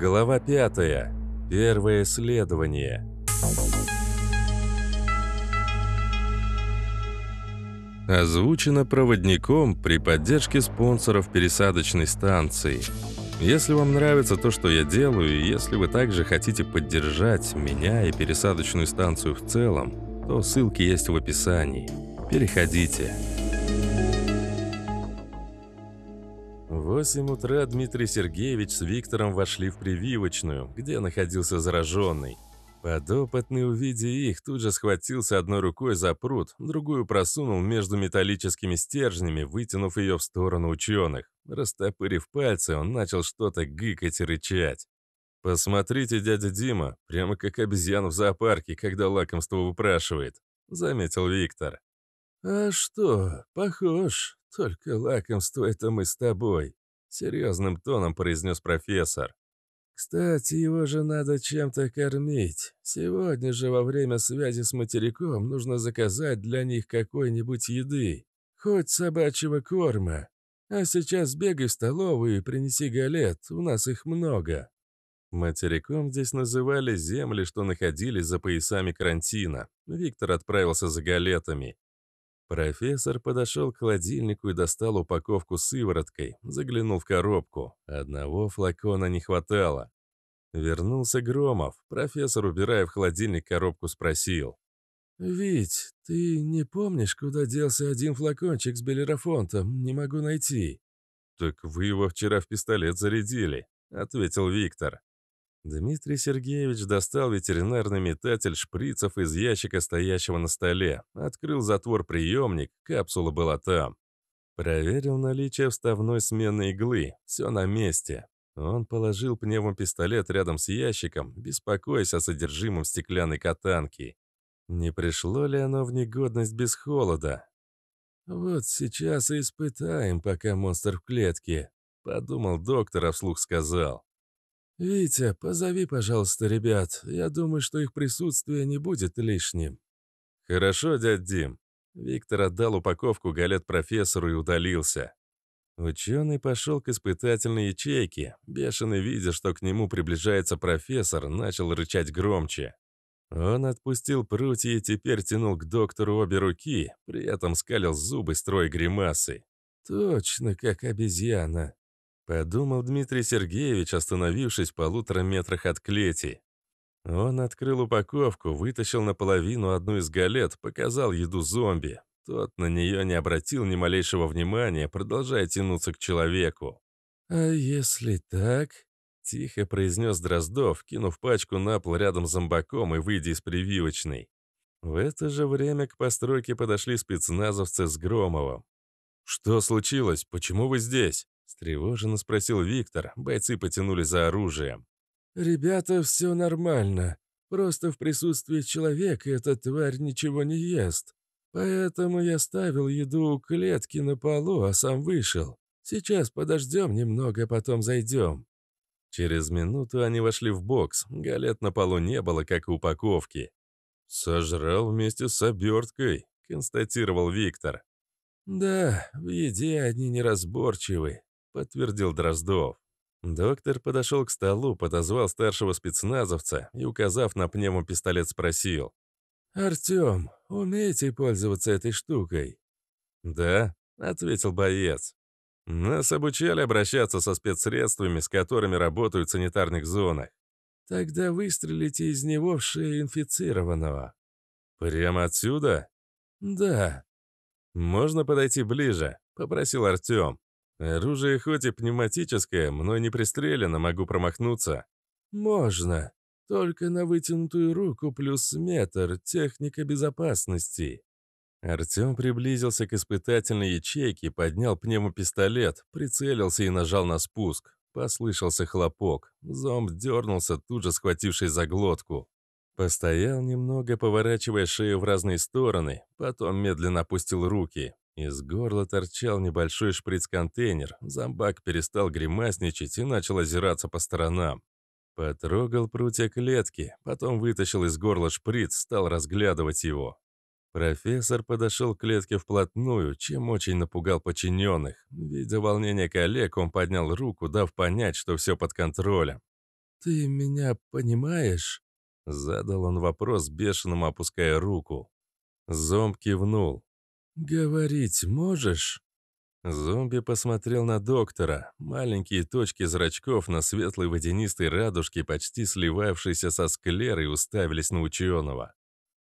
Глава 5. Первое следование. Озвучено проводником при поддержке спонсоров пересадочной станции. Если вам нравится то, что я делаю, и если вы также хотите поддержать меня и пересадочную станцию в целом, то ссылки есть в описании. Переходите. 8 утра Дмитрий Сергеевич с Виктором вошли в прививочную, где находился зараженный. Подопытный, увидя их, тут же схватился одной рукой за пруд, другую просунул между металлическими стержнями, вытянув ее в сторону ученых. Растопырив пальцы, он начал что-то гыкать и рычать. «Посмотрите, дядя Дима, прямо как обезьян в зоопарке, когда лакомство выпрашивает», — заметил Виктор. «А что, похож, только лакомство это мы с тобой», Серьезным тоном произнес профессор. «Кстати, его же надо чем-то кормить. Сегодня же во время связи с материком нужно заказать для них какой-нибудь еды. Хоть собачьего корма. А сейчас бегай в столовую и принеси галет, у нас их много». Материком здесь называли земли, что находились за поясами карантина. Виктор отправился за галетами. Профессор подошел к холодильнику и достал упаковку с сывороткой, заглянул в коробку. Одного флакона не хватало. Вернулся Громов. Профессор, убирая в холодильник коробку, спросил. «Вить, ты не помнишь, куда делся один флакончик с белерафонтом? Не могу найти». «Так вы его вчера в пистолет зарядили», — ответил Виктор. Дмитрий Сергеевич достал ветеринарный метатель шприцев из ящика, стоящего на столе. Открыл затвор приемник, капсула была там. Проверил наличие вставной сменной иглы. Все на месте. Он положил пневмопистолет рядом с ящиком, беспокоясь о содержимом стеклянной катанки. Не пришло ли оно в негодность без холода? «Вот сейчас и испытаем, пока монстр в клетке», — подумал доктор, а вслух сказал. «Витя, позови, пожалуйста, ребят. Я думаю, что их присутствие не будет лишним». «Хорошо, дядь Дим». Виктор отдал упаковку галет профессору и удалился. Ученый пошел к испытательной ячейке. Бешеный, видя, что к нему приближается профессор, начал рычать громче. Он отпустил прутья и теперь тянул к доктору обе руки, при этом скалил зубы, строй гримасы. «Точно как обезьяна», Подумал Дмитрий Сергеевич, остановившись в полутора метрах от клети. Он открыл упаковку, вытащил наполовину одну из галет, показал еду зомби. Тот на нее не обратил ни малейшего внимания, продолжая тянуться к человеку. «А если так?» — тихо произнес Дроздов, кинув пачку на пол рядом с зомбаком и выйдя из прививочной. В это же время к постройке подошли спецназовцы с Громовым. «Что случилось? Почему вы здесь?» Встревоженно спросил Виктор. Бойцы потянули за оружием. «Ребята, все нормально. Просто в присутствии человека эта тварь ничего не ест. Поэтому я ставил еду у клетки на полу, а сам вышел. Сейчас подождем немного, потом зайдем». Через минуту они вошли в бокс. Галет на полу не было, как и упаковки. «Сожрал вместе с оберткой», — констатировал Виктор. «Да, в еде они неразборчивы. — подтвердил Дроздов. Доктор подошел к столу, подозвал старшего спецназовца и, указав на пневмопистолет, спросил. «Артем, умеете пользоваться этой штукой?» «Да», — ответил боец. «Нас обучали обращаться со спецсредствами, с которыми работают в санитарных зонах». «Тогда выстрелите из него в шею инфицированного». «Прямо отсюда?» «Да». «Можно подойти ближе?» — попросил Артем. Оружие хоть и пневматическое, мной не пристрелено, могу промахнуться. Можно. Только на вытянутую руку плюс метр, техника безопасности. Артем приблизился к испытательной ячейке, поднял пневмопистолет, прицелился и нажал на спуск. Послышался хлопок. Зомб дернулся, тут же схватившись за глотку. Постоял немного, поворачивая шею в разные стороны, потом медленно опустил руки. Из горла торчал небольшой шприц-контейнер. Зомбак перестал гримасничать и начал озираться по сторонам. Потрогал прутья клетки, потом вытащил из горла шприц, стал разглядывать его. Профессор подошел к клетке вплотную, чем очень напугал подчиненных. Видя волнение коллег, он поднял руку, дав понять, что все под контролем. «Ты меня понимаешь?» Задал он вопрос, бешеным опуская руку. Зомб кивнул. «Говорить можешь?» Зомби посмотрел на доктора. Маленькие точки зрачков на светлой водянистой радужке, почти сливавшейся со склерой, уставились на ученого.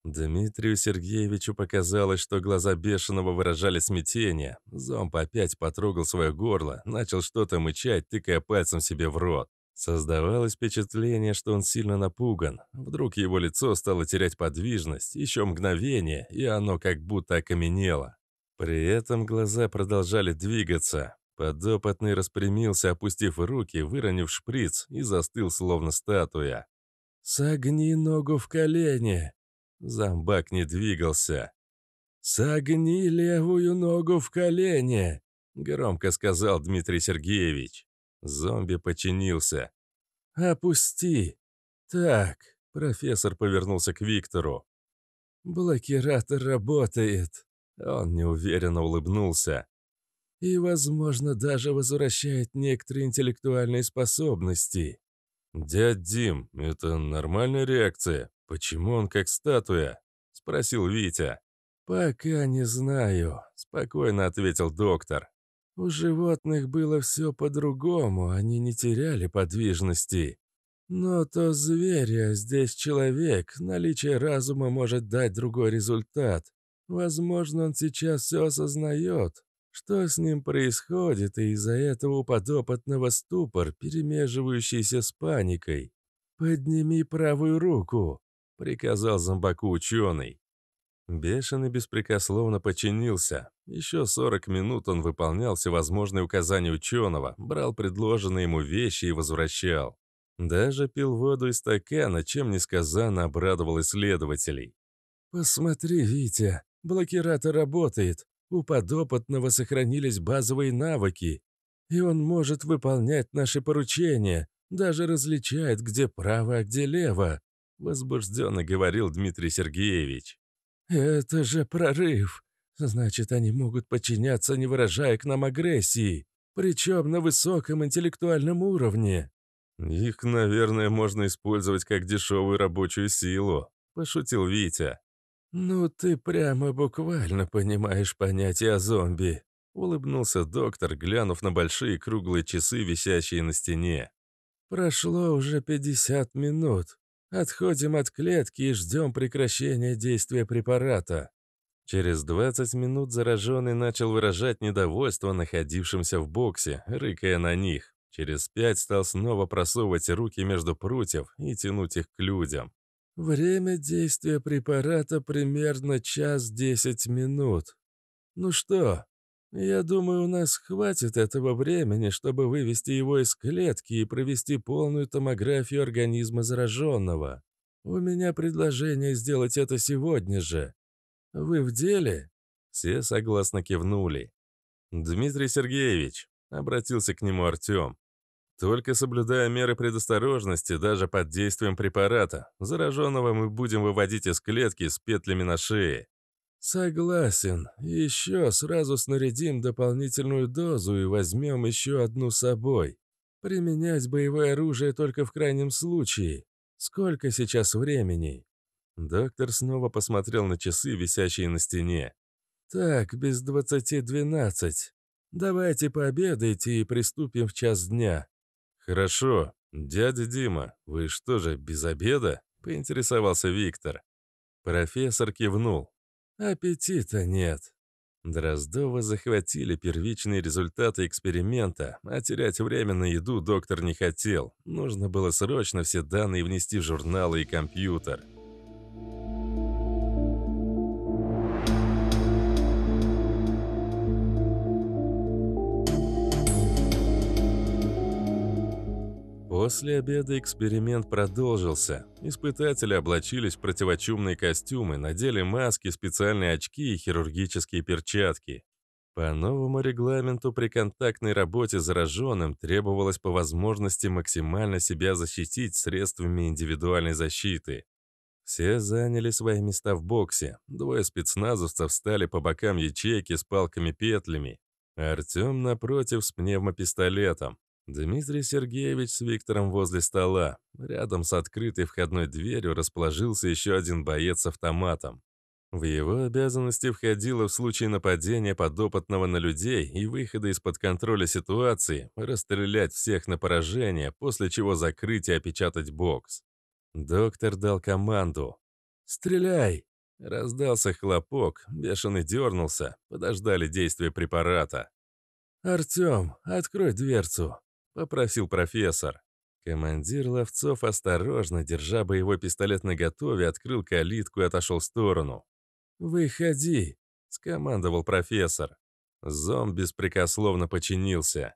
Дмитрию Сергеевичу показалось, что глаза бешеного выражали смятение. Зомб опять потрогал свое горло, начал что-то мычать, тыкая пальцем себе в рот. Создавалось впечатление, что он сильно напуган. Вдруг его лицо стало терять подвижность, еще мгновение, и оно как будто окаменело. При этом глаза продолжали двигаться. Подопытный распрямился, опустив руки, выронив шприц, и застыл, словно статуя. «Согни ногу в колени!» Зомбак не двигался. «Согни левую ногу в колени!» — громко сказал Дмитрий Сергеевич. Зомби подчинился. «Опусти!» «Так», — профессор повернулся к Виктору. «Блокиратор работает», — он неуверенно улыбнулся. «И, возможно, даже возвращает некоторые интеллектуальные способности». «Дядь Дим, это нормальная реакция? Почему он как статуя?» — спросил Витя. «Пока не знаю», — спокойно ответил доктор. У животных было все по-другому, они не теряли подвижности. Но то зверь, а здесь человек, наличие разума может дать другой результат. Возможно, он сейчас все осознает, что с ним происходит, и из-за этого у подопытного ступор, перемеживающийся с паникой. «Подними правую руку», — приказал зомбаку ученый. Бешеный беспрекословно подчинился. Еще 40 минут он выполнял всевозможные указания ученого, брал предложенные ему вещи и возвращал. Даже пил воду из стакана, чем несказанно обрадовал исследователей. «Посмотри, Витя, блокиратор работает. У подопытного сохранились базовые навыки, и он может выполнять наши поручения, даже различает, где право, а где лево», — возбужденно говорил Дмитрий Сергеевич. «Это же прорыв! Значит, они могут подчиняться, не выражая к нам агрессии, причем на высоком интеллектуальном уровне!» «Их, наверное, можно использовать как дешевую рабочую силу», — пошутил Витя. «Ну ты прямо буквально понимаешь понятие о зомби», — улыбнулся доктор, глянув на большие круглые часы, висящие на стене. «Прошло уже 50 минут. Отходим от клетки и ждем прекращения действия препарата». Через 20 минут зараженный начал выражать недовольство находившимся в боксе, рыкая на них. Через пять стал снова просовывать руки между прутьев и тянуть их к людям. «Время действия препарата примерно час десять минут. Ну что, я думаю, у нас хватит этого времени, чтобы вывести его из клетки и провести полную томографию организма зараженного. У меня предложение сделать это сегодня же. Вы в деле?» Все согласно кивнули. «Дмитрий Сергеевич», — обратился к нему Артем, «только соблюдая меры предосторожности даже под действием препарата, зараженного мы будем выводить из клетки с петлями на шее. «Согласен. Еще сразу снарядим дополнительную дозу и возьмем еще одну с собой. Применять боевое оружие только в крайнем случае. Сколько сейчас времени?» Доктор снова посмотрел на часы, висящие на стене. «Так, без двадцати двенадцать. Давайте пообедайте и приступим в час дня». «Хорошо. Дядя Дима, вы что же, без обеда?» — поинтересовался Виктор. Профессор кивнул. Аппетита нет. Дроздова захватили первичные результаты эксперимента, а терять время на еду доктор не хотел. Нужно было срочно все данные внести в журналы и компьютер. После обеда эксперимент продолжился. Испытатели облачились в противочумные костюмы, надели маски, специальные очки и хирургические перчатки. По новому регламенту при контактной работе с зараженным требовалось по возможности максимально себя защитить средствами индивидуальной защиты. Все заняли свои места в боксе. Двое спецназовцев встали по бокам ячейки с палками-петлями. Артем напротив с пневмопистолетом. Дмитрий Сергеевич с Виктором возле стола. Рядом с открытой входной дверью расположился еще один боец с автоматом. В его обязанности входило в случае нападения подопытного на людей и выхода из-под контроля ситуации расстрелять всех на поражение, после чего закрыть и опечатать бокс. Доктор дал команду. «Стреляй!» Раздался хлопок, бешеный дернулся, подождали действия препарата. «Артем, открой дверцу!» попросил профессор. Командир Ловцов осторожно, держа боевой пистолет наготове, открыл калитку и отошел в сторону. «Выходи!» — скомандовал профессор. Зом беспрекословно подчинился.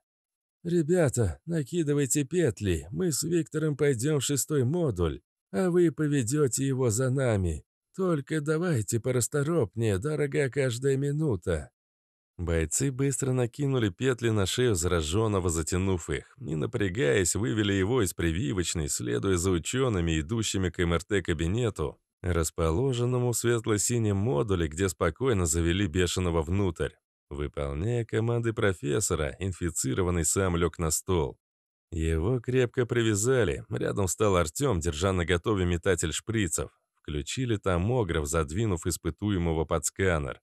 «Ребята, накидывайте петли, мы с Виктором пойдем в шестой модуль, а вы поведете его за нами. Только давайте порасторопнее, дорога каждая минута. Бойцы быстро накинули петли на шею зараженного, затянув их. Не напрягаясь, вывели его из прививочной, следуя за учеными, идущими к МРТ-кабинету, расположенному в светло-синем модуле, где спокойно завели бешеного внутрь. Выполняя команды профессора, инфицированный сам лег на стол. Его крепко привязали, рядом стал Артем, держа на готове метатель шприцев. Включили томограф, задвинув испытуемого под сканер.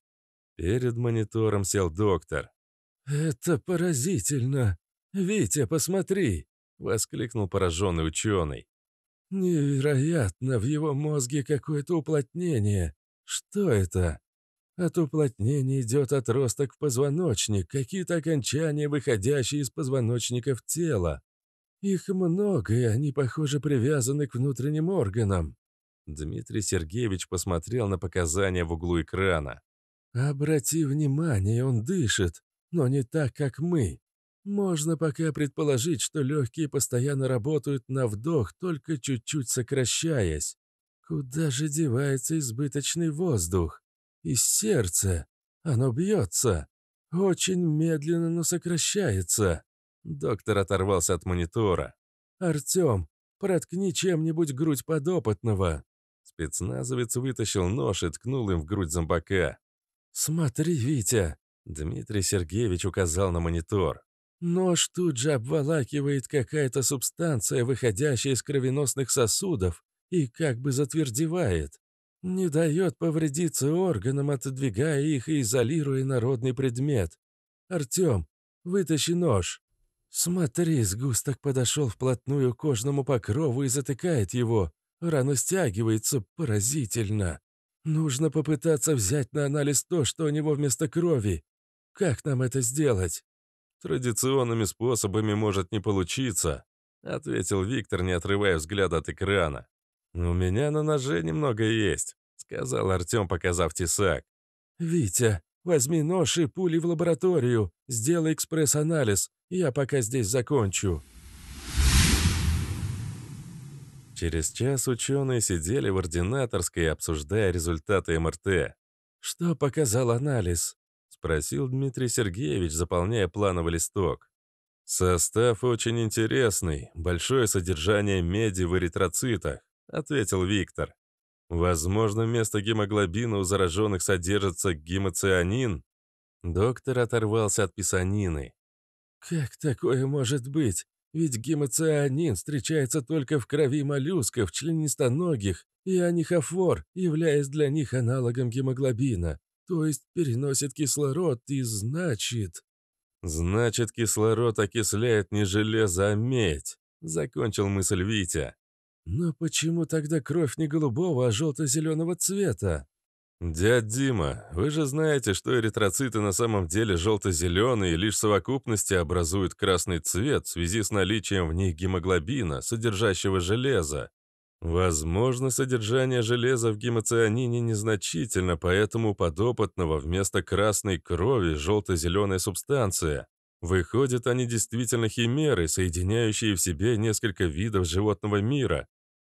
Перед монитором сел доктор. «Это поразительно! Витя, посмотри!» — воскликнул пораженный ученый. «Невероятно! В его мозге какое-то уплотнение! Что это?» От уплотнения идет отросток в позвоночник, какие-то окончания, выходящие из позвоночников тела. Их много, и они, похоже, привязаны к внутренним органам. Дмитрий Сергеевич посмотрел на показания в углу экрана. «Обрати внимание, он дышит, но не так, как мы. Можно пока предположить, что легкие постоянно работают на вдох, только чуть-чуть сокращаясь. Куда же девается избыточный воздух? И сердце, Оно бьется. Очень медленно, но сокращается». Доктор оторвался от монитора. «Артем, проткни чем-нибудь грудь подопытного». Спецназовец вытащил нож и ткнул им в грудь зомбака. «Смотри, Витя!» Дмитрий Сергеевич указал на монитор. «Нож тут же обволакивает какая-то субстанция, выходящая из кровеносных сосудов, и как бы затвердевает. Не дает повредиться органам, отодвигая их и изолируя народный предмет. Артем, вытащи нож!» «Смотри, сгусток подошел вплотную к кожному покрову и затыкает его. Рано стягивается поразительно!» «Нужно попытаться взять на анализ то, что у него вместо крови. Как нам это сделать?» «Традиционными способами может не получиться», — ответил Виктор, не отрывая взгляда от экрана. «У меня на ноже немного есть», — сказал Артем, показав тесак. «Витя, возьми нож и пули в лабораторию. Сделай экспресс-анализ. Я пока здесь закончу». Через час ученые сидели в ординаторской, обсуждая результаты МРТ. «Что показал анализ?» — спросил Дмитрий Сергеевич, заполняя плановый листок. «Состав очень интересный, большое содержание меди в эритроцитах», — ответил Виктор. «Возможно, вместо гемоглобина у зараженных содержится гемоцианин?» Доктор оторвался от писанины. «Как такое может быть? Ведь гемоцианин встречается только в крови моллюсков, членистоногих и анихофор, являясь для них аналогом гемоглобина, то есть переносит кислород и значит... «Значит, кислород окисляет не железо, а медь», — закончил мысль Витя. «Но почему тогда кровь не голубого, а желто-зеленого цвета?» «Дядь Дима, вы же знаете, что эритроциты на самом деле желто-зеленые и лишь в совокупности образуют красный цвет в связи с наличием в них гемоглобина, содержащего железа. Возможно, содержание железа в гемоцианине незначительно, поэтому у подопытного вместо красной крови желто-зеленая субстанция. Выходят, они действительно химеры, соединяющие в себе несколько видов животного мира,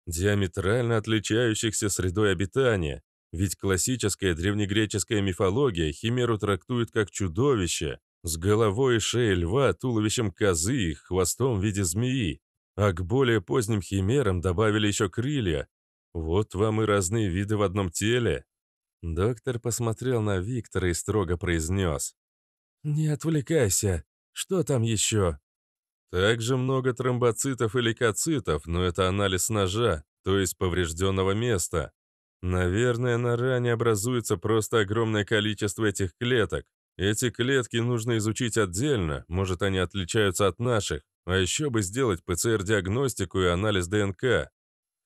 диаметрально отличающихся средой обитания. Ведь классическая древнегреческая мифология химеру трактует как чудовище, с головой и шеей льва, туловищем козы и хвостом в виде змеи. А к более поздним химерам добавили еще крылья. Вот вам и разные виды в одном теле. Доктор посмотрел на Виктора и строго произнес. «Не отвлекайся. Что там еще?» «Также много тромбоцитов и лейкоцитов, но это анализ ножа, то есть поврежденного места. Наверное, на ране образуется просто огромное количество этих клеток. Эти клетки нужно изучить отдельно, может, они отличаются от наших. А еще бы сделать ПЦР-диагностику и анализ ДНК.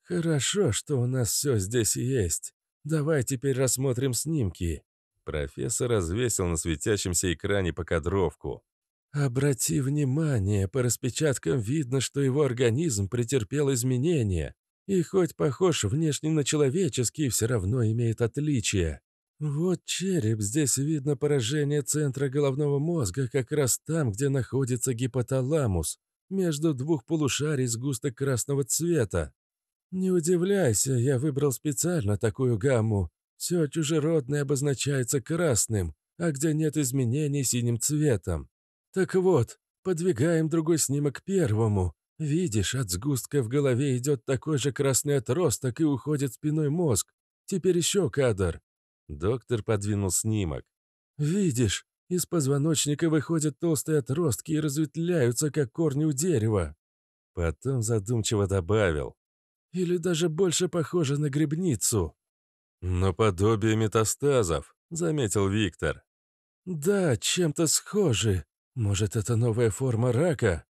«Хорошо, что у нас все здесь есть. Давай теперь рассмотрим снимки». Профессор развесил на светящемся экране покадровку. «Обрати внимание, по распечаткам видно, что его организм претерпел изменения. И хоть похож внешне на человеческий, все равно имеет отличия. Вот череп, здесь видно поражение центра головного мозга как раз там, где находится гипоталамус, между двух полушарий сгусток красного цвета. Не удивляйся, я выбрал специально такую гамму. Все чужеродное обозначается красным, а где нет изменений синим цветом. Так вот, подвигаем другой снимок первому. «Видишь, от сгустка в голове идет такой же красный отросток и уходит спиной мозг. Теперь еще кадр». Доктор подвинул снимок. «Видишь, из позвоночника выходят толстые отростки и разветвляются, как корни у дерева». Потом задумчиво добавил. «Или даже больше похоже на грибницу». «Но подобие метастазов», — заметил Виктор. «Да, чем-то схожи. Может, это новая форма рака?»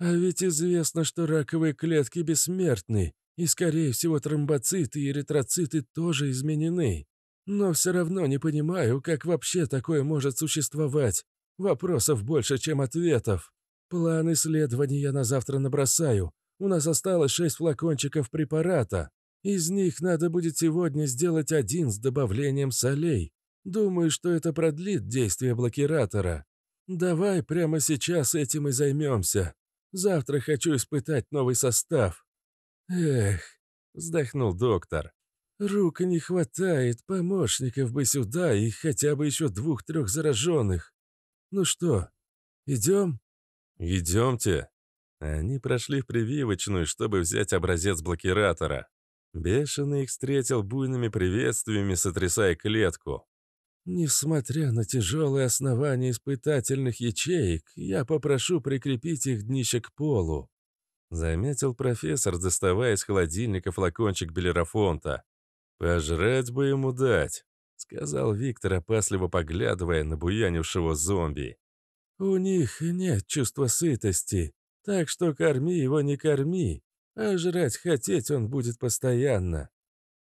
А ведь известно, что раковые клетки бессмертны, и, скорее всего, тромбоциты и эритроциты тоже изменены. Но все равно не понимаю, как вообще такое может существовать. Вопросов больше, чем ответов. План исследований я на завтра набросаю. У нас осталось шесть флакончиков препарата. Из них надо будет сегодня сделать один с добавлением солей. Думаю, что это продлит действие блокиратора. Давай прямо сейчас этим и займемся. Завтра хочу испытать новый состав». «Эх», — вздохнул доктор. «Рук не хватает, помощников бы сюда и хотя бы еще двух-трех зараженных. Ну что, идем?» «Идемте». Они прошли в прививочную, чтобы взять образец блокиратора. Бешеный их встретил буйными приветствиями, сотрясая клетку. Несмотря на тяжелые основания испытательных ячеек, я попрошу прикрепить их днище к полу», — заметил профессор, доставая из холодильника флакончик белерафонта. «Пожрать бы ему дать», — сказал Виктор, опасливо поглядывая на буянившего зомби. «У них нет чувства сытости, так что корми его не корми, а жрать хотеть он будет постоянно.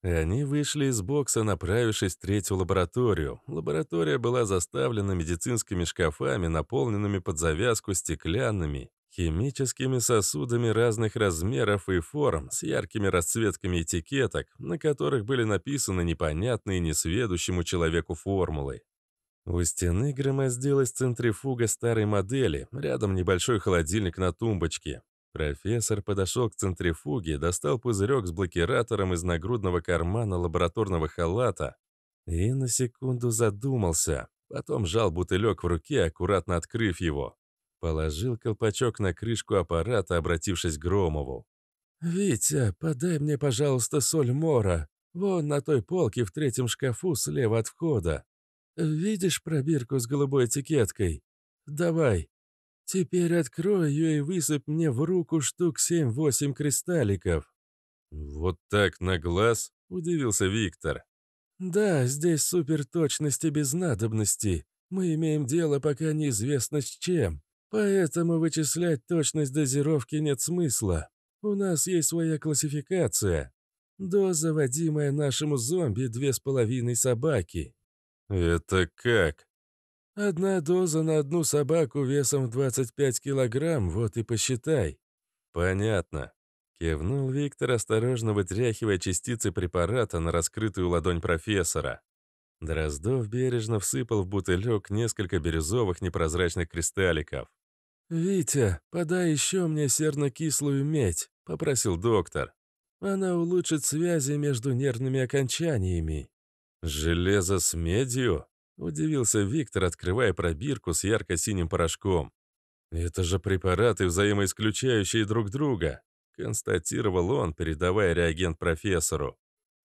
И они вышли из бокса, направившись в третью лабораторию. Лаборатория была заставлена медицинскими шкафами, наполненными под завязку стеклянными, химическими сосудами разных размеров и форм, с яркими расцветками этикеток, на которых были написаны непонятные несведущему человеку формулы. У стены громоздилась центрифуга старой модели, рядом небольшой холодильник на тумбочке. Профессор подошел к центрифуге, достал пузырек с блокиратором из нагрудного кармана лабораторного халата и на секунду задумался. Потом жал бутылек в руке, аккуратно открыв его. Положил колпачок на крышку аппарата, обратившись к Громову. «Витя, подай мне, пожалуйста, соль мора. Вон на той полке в третьем шкафу слева от входа. Видишь пробирку с голубой этикеткой? Давай, Теперь открой ее и высыпь мне в руку штук семь-восемь кристалликов». «Вот так на глаз?» — удивился Виктор. «Да, здесь суперточности без надобности. Мы имеем дело пока неизвестно с чем, поэтому вычислять точность дозировки нет смысла. У нас есть своя классификация. Доза, водимая нашему зомби, две с половиной собаки». «Это как?» Одна доза на одну собаку весом в 25 килограмм, вот и посчитай». «Понятно», — кивнул Виктор, осторожно вытряхивая частицы препарата на раскрытую ладонь профессора. Дроздов бережно всыпал в бутылек несколько бирюзовых непрозрачных кристалликов. «Витя, подай еще мне серно-кислую медь», — попросил доктор. «Она улучшит связи между нервными окончаниями». «Железо с медью?» Удивился Виктор, открывая пробирку с ярко-синим порошком. «Это же препараты, взаимоисключающие друг друга», — констатировал он, передавая реагент профессору.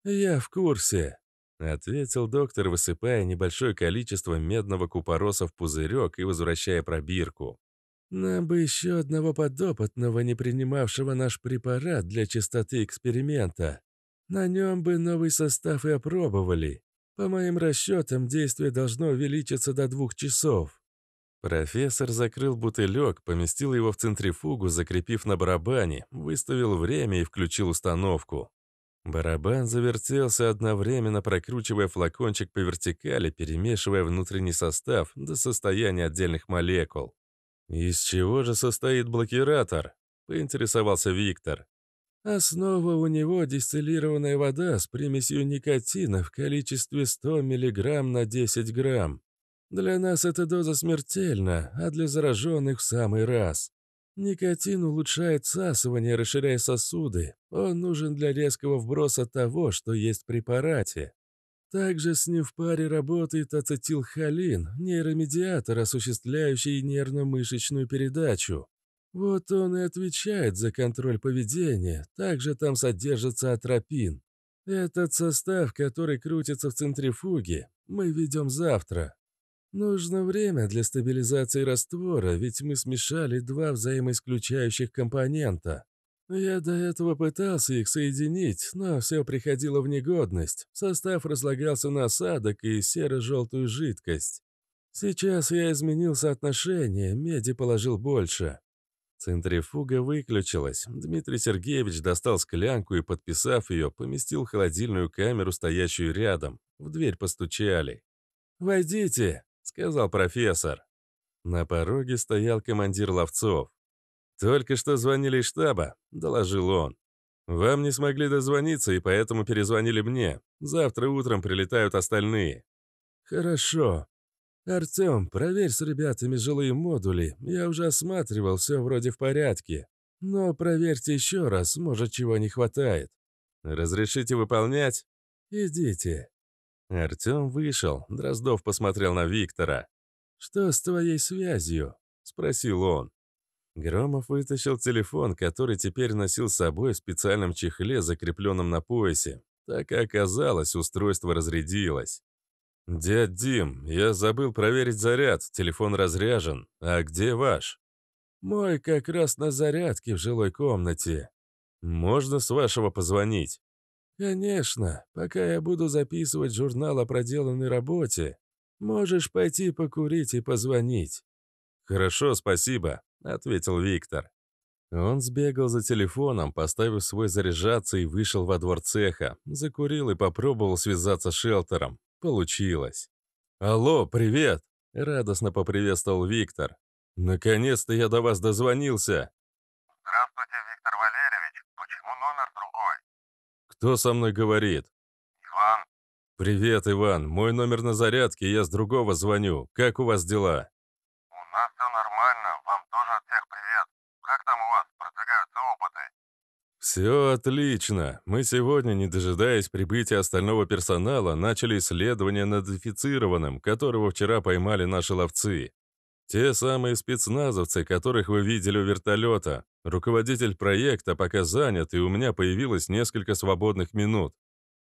«Я в курсе», — ответил доктор, высыпая небольшое количество медного купороса в пузырек и возвращая пробирку. «Нам бы еще одного подопытного, не принимавшего наш препарат для чистоты эксперимента. На нем бы новый состав и опробовали. По моим расчетам, действие должно увеличиться до двух часов». Профессор закрыл бутылек, поместил его в центрифугу, закрепив на барабане, выставил время и включил установку. Барабан завертелся одновременно, прокручивая флакончик по вертикали, перемешивая внутренний состав до состояния отдельных молекул. «Из чего же состоит блокиратор?» — поинтересовался Виктор. Основа а у него – дистиллированная вода с примесью никотина в количестве 100 мг на 10 грамм. Для нас эта доза смертельна, а для зараженных в самый раз. Никотин улучшает всасывание, расширяя сосуды. Он нужен для резкого вброса того, что есть в препарате. Также с ним в паре работает ацетилхолин, нейромедиатор, осуществляющий нервно-мышечную передачу. Вот он и отвечает за контроль поведения, также там содержится атропин. Этот состав, который крутится в центрифуге, мы ведем завтра. Нужно время для стабилизации раствора, ведь мы смешали два взаимоисключающих компонента. Я до этого пытался их соединить, но все приходило в негодность. Состав разлагался на осадок и серо-желтую жидкость. Сейчас я изменил соотношение, меди положил больше. Центрифуга выключилась. Дмитрий Сергеевич достал склянку и, подписав ее, поместил в холодильную камеру, стоящую рядом. В дверь постучали. «Войдите!» — сказал профессор. На пороге стоял командир ловцов. «Только что звонили из штаба», — доложил он. «Вам не смогли дозвониться, и поэтому перезвонили мне. Завтра утром прилетают остальные». «Хорошо», «Артем, проверь с ребятами жилые модули. Я уже осматривал, все вроде в порядке. Но проверьте еще раз, может, чего не хватает». «Разрешите выполнять?» «Идите». Артем вышел. Дроздов посмотрел на Виктора. «Что с твоей связью?» – спросил он. Громов вытащил телефон, который теперь носил с собой в специальном чехле, закрепленном на поясе. Так и оказалось, устройство разрядилось. «Дядь Дим, я забыл проверить заряд, телефон разряжен. А где ваш?» «Мой как раз на зарядке в жилой комнате». «Можно с вашего позвонить?» «Конечно, пока я буду записывать журнал о проделанной работе, можешь пойти покурить и позвонить». «Хорошо, спасибо», — ответил Виктор. Он сбегал за телефоном, поставив свой заряжаться и вышел во двор цеха. Закурил и попробовал связаться с шелтером. Получилось. «Алло, привет!» — радостно поприветствовал Виктор. «Наконец-то я до вас дозвонился!» «Здравствуйте, Виктор Валерьевич. Почему номер другой?» «Кто со мной говорит?» «Иван». «Привет, Иван. Мой номер на зарядке, я с другого звоню. Как у вас дела?» «У нас все нормально. «Все отлично. Мы сегодня, не дожидаясь прибытия остального персонала, начали исследование над инфицированным, которого вчера поймали наши ловцы. Те самые спецназовцы, которых вы видели у вертолета. Руководитель проекта пока занят, и у меня появилось несколько свободных минут.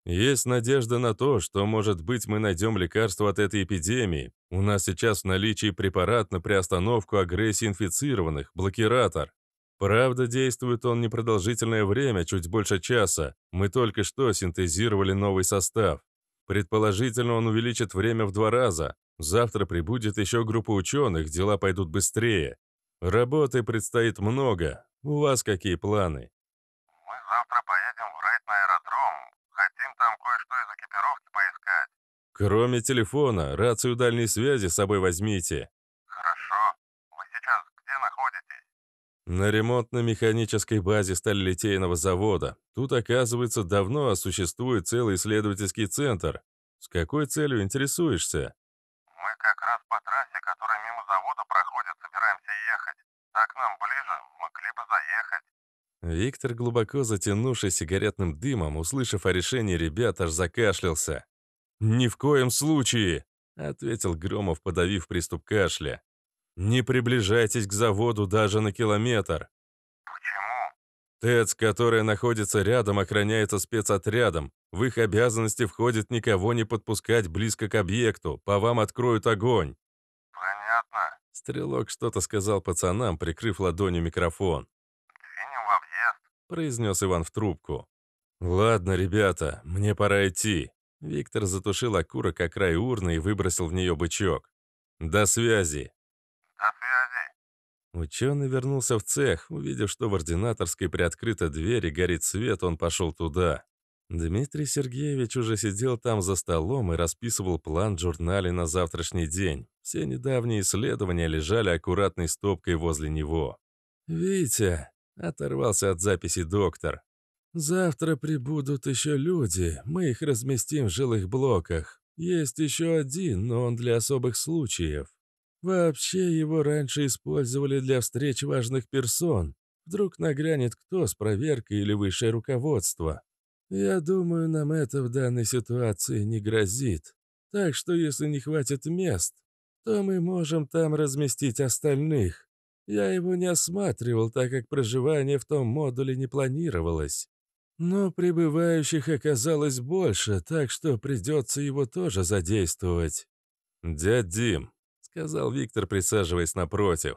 Есть надежда на то, что, может быть, мы найдем лекарство от этой эпидемии. У нас сейчас в наличии препарат на приостановку агрессии инфицированных, блокиратор. Правда, действует он непродолжительное время, чуть больше часа. Мы только что синтезировали новый состав. Предположительно, он увеличит время в два раза. Завтра прибудет еще группа ученых, дела пойдут быстрее. Работы предстоит много. У вас какие планы? Мы завтра поедем в рейд на аэродром. Хотим там кое-что из экипировки поискать. Кроме телефона, рацию дальней связи с собой возьмите. На ремонтно-механической базе сталелитейного завода. Тут, оказывается, давно существует целый исследовательский центр. С какой целью интересуешься? Мы как раз по трассе, которая мимо завода проходит, собираемся ехать. Так нам ближе, могли бы заехать. Виктор, глубоко затянувший сигаретным дымом, услышав о решении ребят, аж закашлялся. «Ни в коем случае!» — ответил Громов, подавив приступ кашля. Не приближайтесь к заводу даже на километр. Почему? ТЭЦ, которая находится рядом, охраняется спецотрядом. В их обязанности входит никого не подпускать близко к объекту. По вам откроют огонь. Понятно. Стрелок что-то сказал пацанам, прикрыв ладонью микрофон. «Двинем в объезд», — произнес Иван в трубку. «Ладно, ребята, мне пора идти». Виктор затушил окурок о край урны и выбросил в нее бычок. «До связи!» «Отвяжи». Ученый вернулся в цех. Увидев, что в ординаторской приоткрыта дверь и горит свет, он пошел туда. Дмитрий Сергеевич уже сидел там за столом и расписывал план в журнале на завтрашний день. Все недавние исследования лежали аккуратной стопкой возле него. «Витя», — оторвался от записи доктор, — «завтра прибудут еще люди, мы их разместим в жилых блоках. Есть еще один, но он для особых случаев. Вообще его раньше использовали для встреч важных персон. Вдруг нагрянет кто с проверкой или высшее руководство. Я думаю, нам это в данной ситуации не грозит. Так что если не хватит мест, то мы можем там разместить остальных. Я его не осматривал, так как проживание в том модуле не планировалось. Но прибывающих оказалось больше, так что придется его тоже задействовать. «Дядь Дим, сказал Виктор, присаживаясь напротив.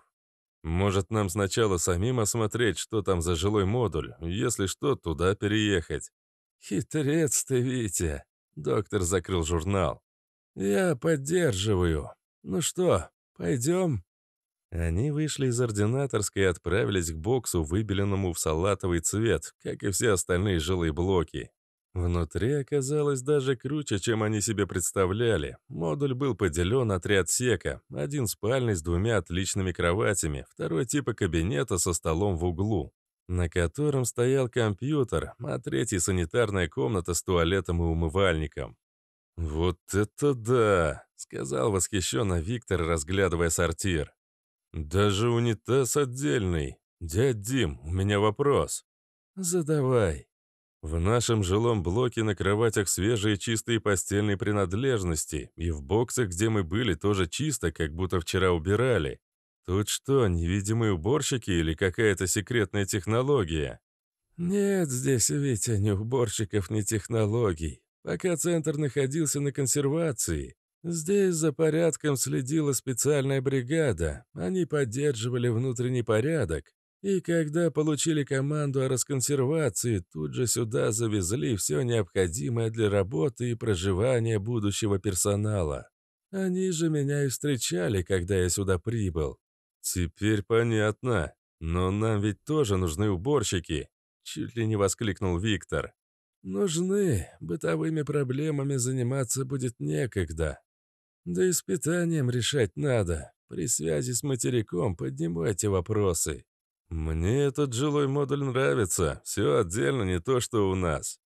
«Может, нам сначала самим осмотреть, что там за жилой модуль, если что, туда переехать?» «Хитрец ты, Витя!» — доктор закрыл журнал. «Я поддерживаю. Ну что, пойдем?» Они вышли из ординаторской и отправились к боксу, выбеленному в салатовый цвет, как и все остальные жилые блоки. Внутри оказалось даже круче, чем они себе представляли. Модуль был поделен на три отсека. Один спальный с двумя отличными кроватями, второй типа кабинета со столом в углу, на котором стоял компьютер, а третий — санитарная комната с туалетом и умывальником. «Вот это да!» — сказал восхищенно Виктор, разглядывая сортир. «Даже унитаз отдельный. Дядь Дим, у меня вопрос». «Задавай», в нашем жилом блоке на кроватях свежие чистые постельные принадлежности, и в боксах, где мы были, тоже чисто, как будто вчера убирали. Тут что, невидимые уборщики или какая-то секретная технология? Нет здесь, Витя, ни уборщиков, ни технологий. Пока центр находился на консервации, здесь за порядком следила специальная бригада. Они поддерживали внутренний порядок, и когда получили команду о расконсервации, тут же сюда завезли все необходимое для работы и проживания будущего персонала. Они же меня и встречали, когда я сюда прибыл. «Теперь понятно. Но нам ведь тоже нужны уборщики», — чуть ли не воскликнул Виктор. «Нужны. Бытовыми проблемами заниматься будет некогда. Да и с питанием решать надо. При связи с материком подниму эти вопросы. «Мне этот жилой модуль нравится. Все отдельно, не то, что у нас».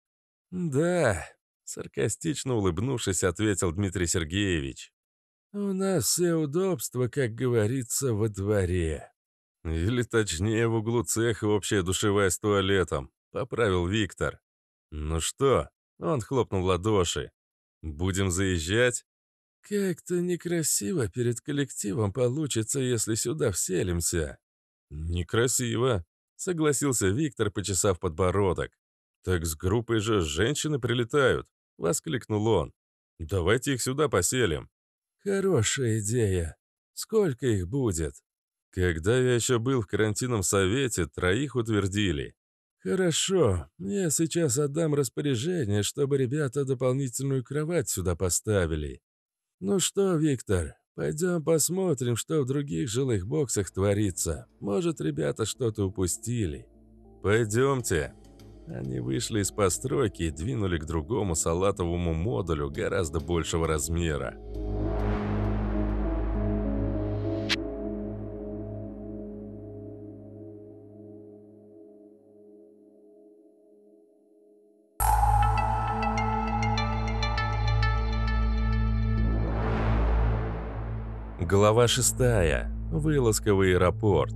«Да», — саркастично улыбнувшись, ответил Дмитрий Сергеевич. «У нас все удобства, как говорится, во дворе». «Или точнее, в углу цеха общая душевая с туалетом», — поправил Виктор. «Ну что?» — он хлопнул ладоши. «Будем заезжать?» «Как-то некрасиво перед коллективом получится, если сюда вселимся», «Некрасиво», — согласился Виктор, почесав подбородок. «Так с группой же женщины прилетают», — воскликнул он. «Давайте их сюда поселим». «Хорошая идея. Сколько их будет?» «Когда я еще был в карантинном совете, троих утвердили». «Хорошо. Я сейчас отдам распоряжение, чтобы ребята дополнительную кровать сюда поставили». «Ну что, Виктор, Пойдем посмотрим, что в других жилых боксах творится. Может, ребята что-то упустили. Пойдемте. Они вышли из постройки и двинули к другому салатовому модулю гораздо большего размера. Глава 6. Вылазка в аэропорт.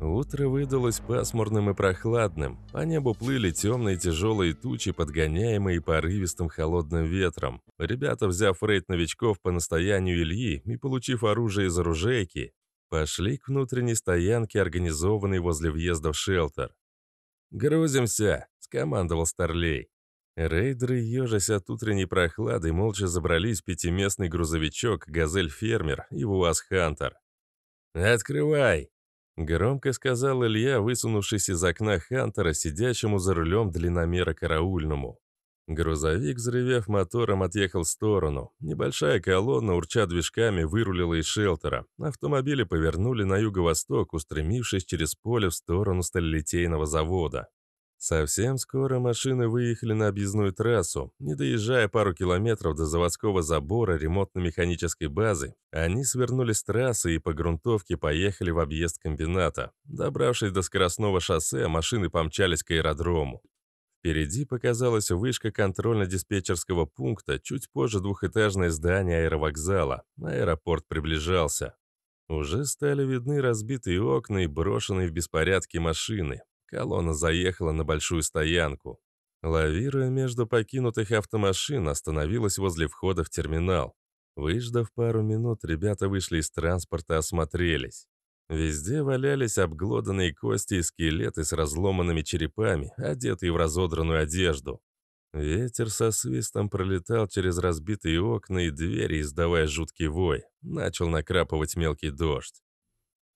Утро выдалось пасмурным и прохладным. По небу плыли темные тяжелые тучи, подгоняемые порывистым холодным ветром. Ребята, взяв рейд новичков по настоянию Ильи и получив оружие из оружейки, пошли к внутренней стоянке, организованной возле въезда в шелтер. «Грузимся!» — скомандовал Старлей. Рейдеры, ежась от утренней прохлады, молча забрались в пятиместный грузовичок «Газель-фермер» и «УАЗ-хантер». «Открывай!» — громко сказал Илья, высунувшись из окна «Хантера», сидящему за рулем длинномера караульному. Грузовик, взрывев мотором, отъехал в сторону. Небольшая колонна, урча движками, вырулила из шелтера. Автомобили повернули на юго-восток, устремившись через поле в сторону сталелитейного завода. Совсем скоро машины выехали на объездную трассу. Не доезжая пару километров до заводского забора ремонтно-механической базы, они свернули с трассы и по грунтовке поехали в объезд комбината. Добравшись до скоростного шоссе, машины помчались к аэродрому. Впереди показалась вышка контрольно-диспетчерского пункта, чуть позже двухэтажное здание аэровокзала. Аэропорт приближался. Уже стали видны разбитые окна и брошенные в беспорядке машины. Колонна заехала на большую стоянку. Лавируя между покинутых автомашин, остановилась возле входа в терминал. Выждав пару минут, ребята вышли из транспорта, осмотрелись. Везде валялись обглоданные кости и скелеты с разломанными черепами, одетые в разодранную одежду. Ветер со свистом пролетал через разбитые окна и двери, издавая жуткий вой. Начал накрапывать мелкий дождь.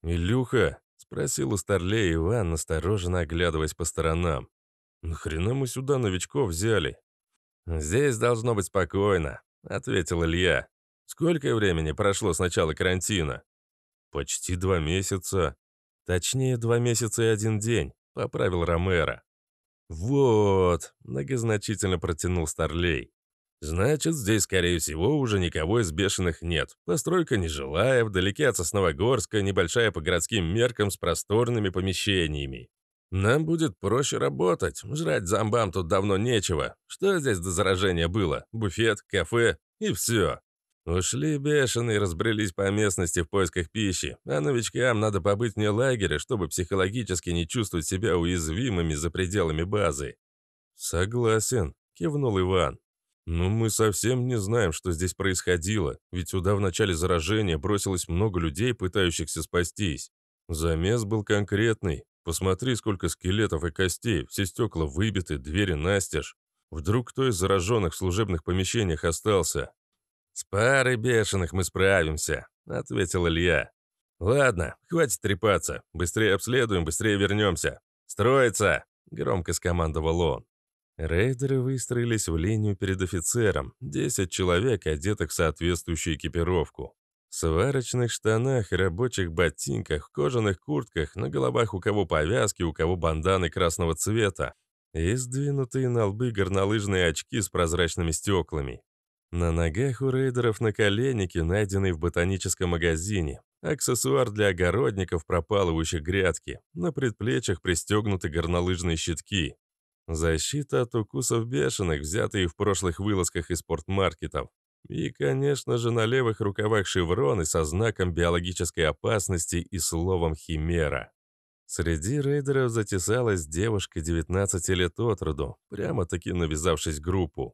«Илюха!» Спросил у Старлей Иван, настороженно оглядываясь по сторонам. «Нахрена мы сюда новичков взяли?» «Здесь должно быть спокойно», — ответил Илья. «Сколько времени прошло с начала карантина?» «Почти два месяца». «Точнее, два месяца и один день», — поправил Ромеро. «Вот», — многозначительно протянул Старлей. Значит, здесь, скорее всего, уже никого из бешеных нет. Постройка нежилая, вдалеке от Сосновогорска, небольшая по городским меркам с просторными помещениями. Нам будет проще работать, жрать зомбам тут давно нечего. Что здесь до заражения было? Буфет, кафе и все. Ушли бешеные, разбрелись по местности в поисках пищи, а новичкам надо побыть вне лагеря, чтобы психологически не чувствовать себя уязвимыми за пределами базы. «Согласен», — кивнул Иван. Но ну, мы совсем не знаем, что здесь происходило, ведь сюда в начале заражения бросилось много людей, пытающихся спастись. Замес был конкретный. Посмотри, сколько скелетов и костей, все стекла выбиты, двери настежь. Вдруг кто из зараженных в служебных помещениях остался? «С парой бешеных мы справимся», — ответил Илья. «Ладно, хватит трепаться. Быстрее обследуем, быстрее вернемся. Строится!» — громко скомандовал он. Рейдеры выстроились в линию перед офицером, 10 человек, одетых в соответствующую экипировку. В сварочных штанах, рабочих ботинках, кожаных куртках, на головах у кого повязки, у кого банданы красного цвета и сдвинутые на лбы горнолыжные очки с прозрачными стеклами. На ногах у рейдеров наколенники, найденные в ботаническом магазине, аксессуар для огородников, пропалывающих грядки, на предплечьях пристегнуты горнолыжные щитки, Защита от укусов бешеных, взятые в прошлых вылазках из спортмаркетов. И, конечно же, на левых рукавах шевроны со знаком биологической опасности и словом «химера». Среди рейдеров затесалась девушка 19 лет от роду, прямо-таки навязавшись группу.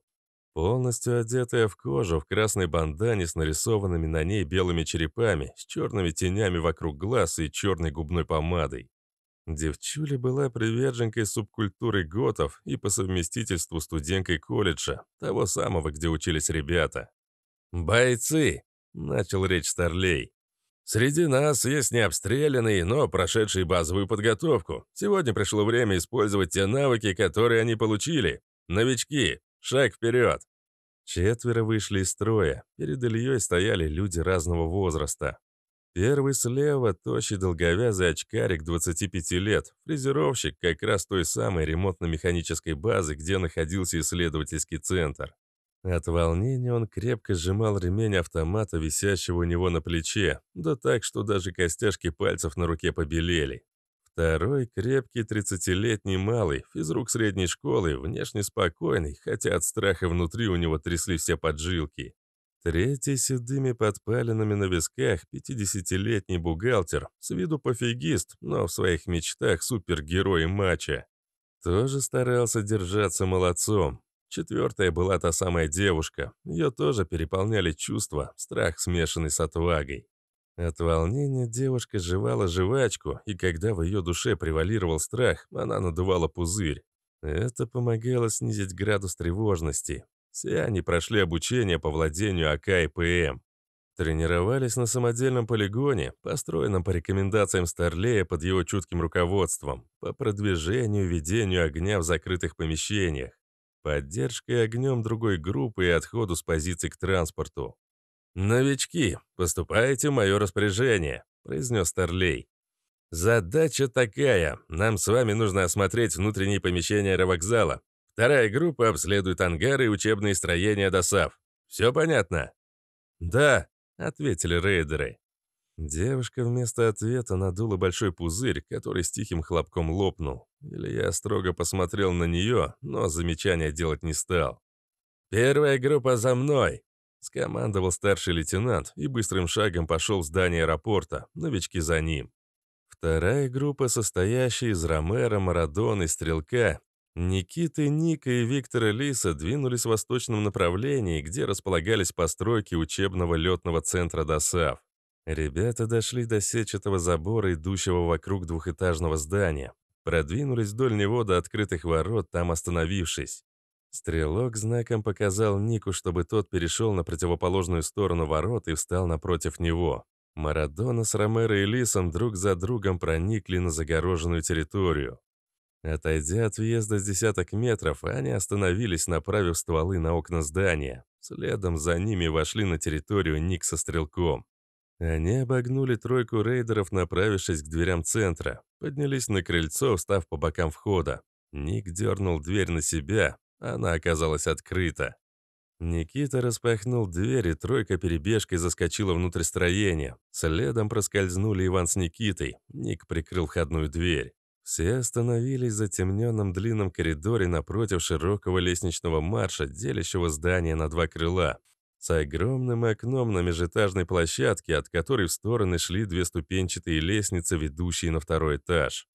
Полностью одетая в кожу, в красной бандане с нарисованными на ней белыми черепами, с черными тенями вокруг глаз и черной губной помадой. Девчуля была приверженкой субкультуры готов и по совместительству студенткой колледжа, того самого, где учились ребята. «Бойцы!» — начал речь Старлей. «Среди нас есть необстрелянные, но прошедшие базовую подготовку. Сегодня пришло время использовать те навыки, которые они получили. Новички, шаг вперед!» Четверо вышли из строя. Перед Ильей стояли люди разного возраста. Первый слева – тощий долговязый очкарик 25 лет, фрезеровщик как раз той самой ремонтно-механической базы, где находился исследовательский центр. От волнения он крепко сжимал ремень автомата, висящего у него на плече, да так, что даже костяшки пальцев на руке побелели. Второй – крепкий 30-летний малый, физрук средней школы, внешне спокойный, хотя от страха внутри у него трясли все поджилки. Третий седыми подпалинами на висках 50-летний бухгалтер, с виду пофигист, но в своих мечтах супергерой матча. Тоже старался держаться молодцом. Четвертая была та самая девушка. Ее тоже переполняли чувства, страх, смешанный с отвагой. От волнения девушка жевала жвачку, и когда в ее душе превалировал страх, она надувала пузырь. Это помогало снизить градус тревожности. Все они прошли обучение по владению АК и ПМ. Тренировались на самодельном полигоне, построенном по рекомендациям Старлея под его чутким руководством, по продвижению ведению огня в закрытых помещениях, поддержкой огнем другой группы и отходу с позиций к транспорту. «Новички, поступайте в мое распоряжение», — произнес Старлей. «Задача такая. Нам с вами нужно осмотреть внутренние помещения аэровокзала. Вторая группа обследует ангары и учебные строения ДОСАВ. Все понятно?» «Да», — ответили рейдеры. Девушка вместо ответа надула большой пузырь, который с тихим хлопком лопнул. Или я строго посмотрел на нее, но замечания делать не стал. «Первая группа за мной!» — скомандовал старший лейтенант и быстрым шагом пошел в здание аэропорта, новички за ним. Вторая группа, состоящая из Ромера, Марадона и Стрелка, Никиты, Ника и Виктора Лиса двинулись в восточном направлении, где располагались постройки учебного летного центра ДОСАВ. Ребята дошли до сетчатого забора, идущего вокруг двухэтажного здания. Продвинулись вдоль него до открытых ворот, там остановившись. Стрелок знаком показал Нику, чтобы тот перешел на противоположную сторону ворот и встал напротив него. Марадона с Ромеро и Лисом друг за другом проникли на загороженную территорию. Отойдя от въезда с десяток метров, они остановились, направив стволы на окна здания. Следом за ними вошли на территорию Ник со стрелком. Они обогнули тройку рейдеров, направившись к дверям центра. Поднялись на крыльцо, встав по бокам входа. Ник дернул дверь на себя, она оказалась открыта. Никита распахнул дверь, и тройка перебежкой заскочила внутрь строения. Следом проскользнули Иван с Никитой. Ник прикрыл входную дверь. Все остановились в затемненном длинном коридоре напротив широкого лестничного марша, делящего здание на два крыла, с огромным окном на межэтажной площадке, от которой в стороны шли две ступенчатые лестницы, ведущие на второй этаж.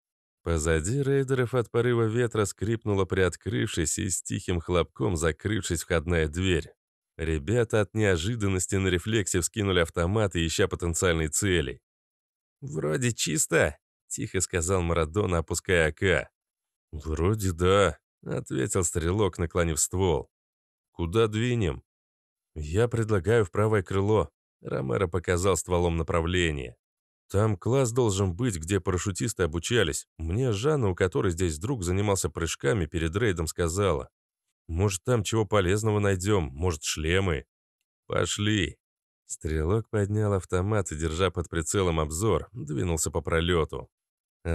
Позади рейдеров от порыва ветра скрипнула приоткрывшись и с тихим хлопком закрывшись входная дверь. Ребята от неожиданности на рефлексе вскинули автоматы, ища потенциальной цели. «Вроде чисто», тихо сказал Марадона, опуская АК. «Вроде да», — ответил стрелок, наклонив ствол. «Куда двинем?» «Я предлагаю в правое крыло», — Ромеро показал стволом направление. «Там класс должен быть, где парашютисты обучались. Мне Жанна, у которой здесь друг занимался прыжками, перед рейдом сказала. Может, там чего полезного найдем, может, шлемы?» «Пошли». Стрелок поднял автомат и, держа под прицелом обзор, двинулся по пролету.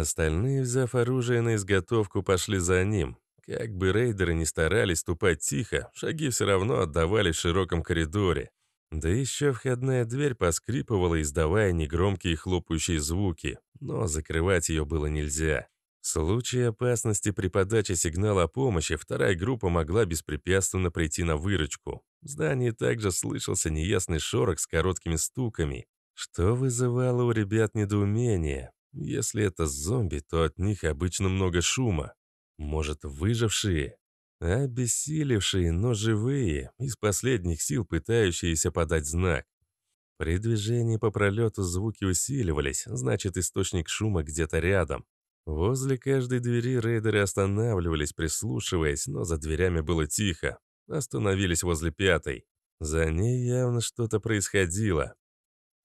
Остальные, взяв оружие на изготовку, пошли за ним. Как бы рейдеры не старались ступать тихо, шаги все равно отдавались в широком коридоре. Да еще входная дверь поскрипывала, издавая негромкие хлопающие звуки, но закрывать ее было нельзя. В случае опасности при подаче сигнала о помощи вторая группа могла беспрепятственно прийти на выручку. В здании также слышался неясный шорох с короткими стуками, что вызывало у ребят недоумение. Если это зомби, то от них обычно много шума. Может, выжившие? Обессилевшие, но живые, из последних сил пытающиеся подать знак. При движении по пролету звуки усиливались, значит, источник шума где-то рядом. Возле каждой двери рейдеры останавливались, прислушиваясь, но за дверями было тихо. Остановились возле пятой. За ней явно что-то происходило.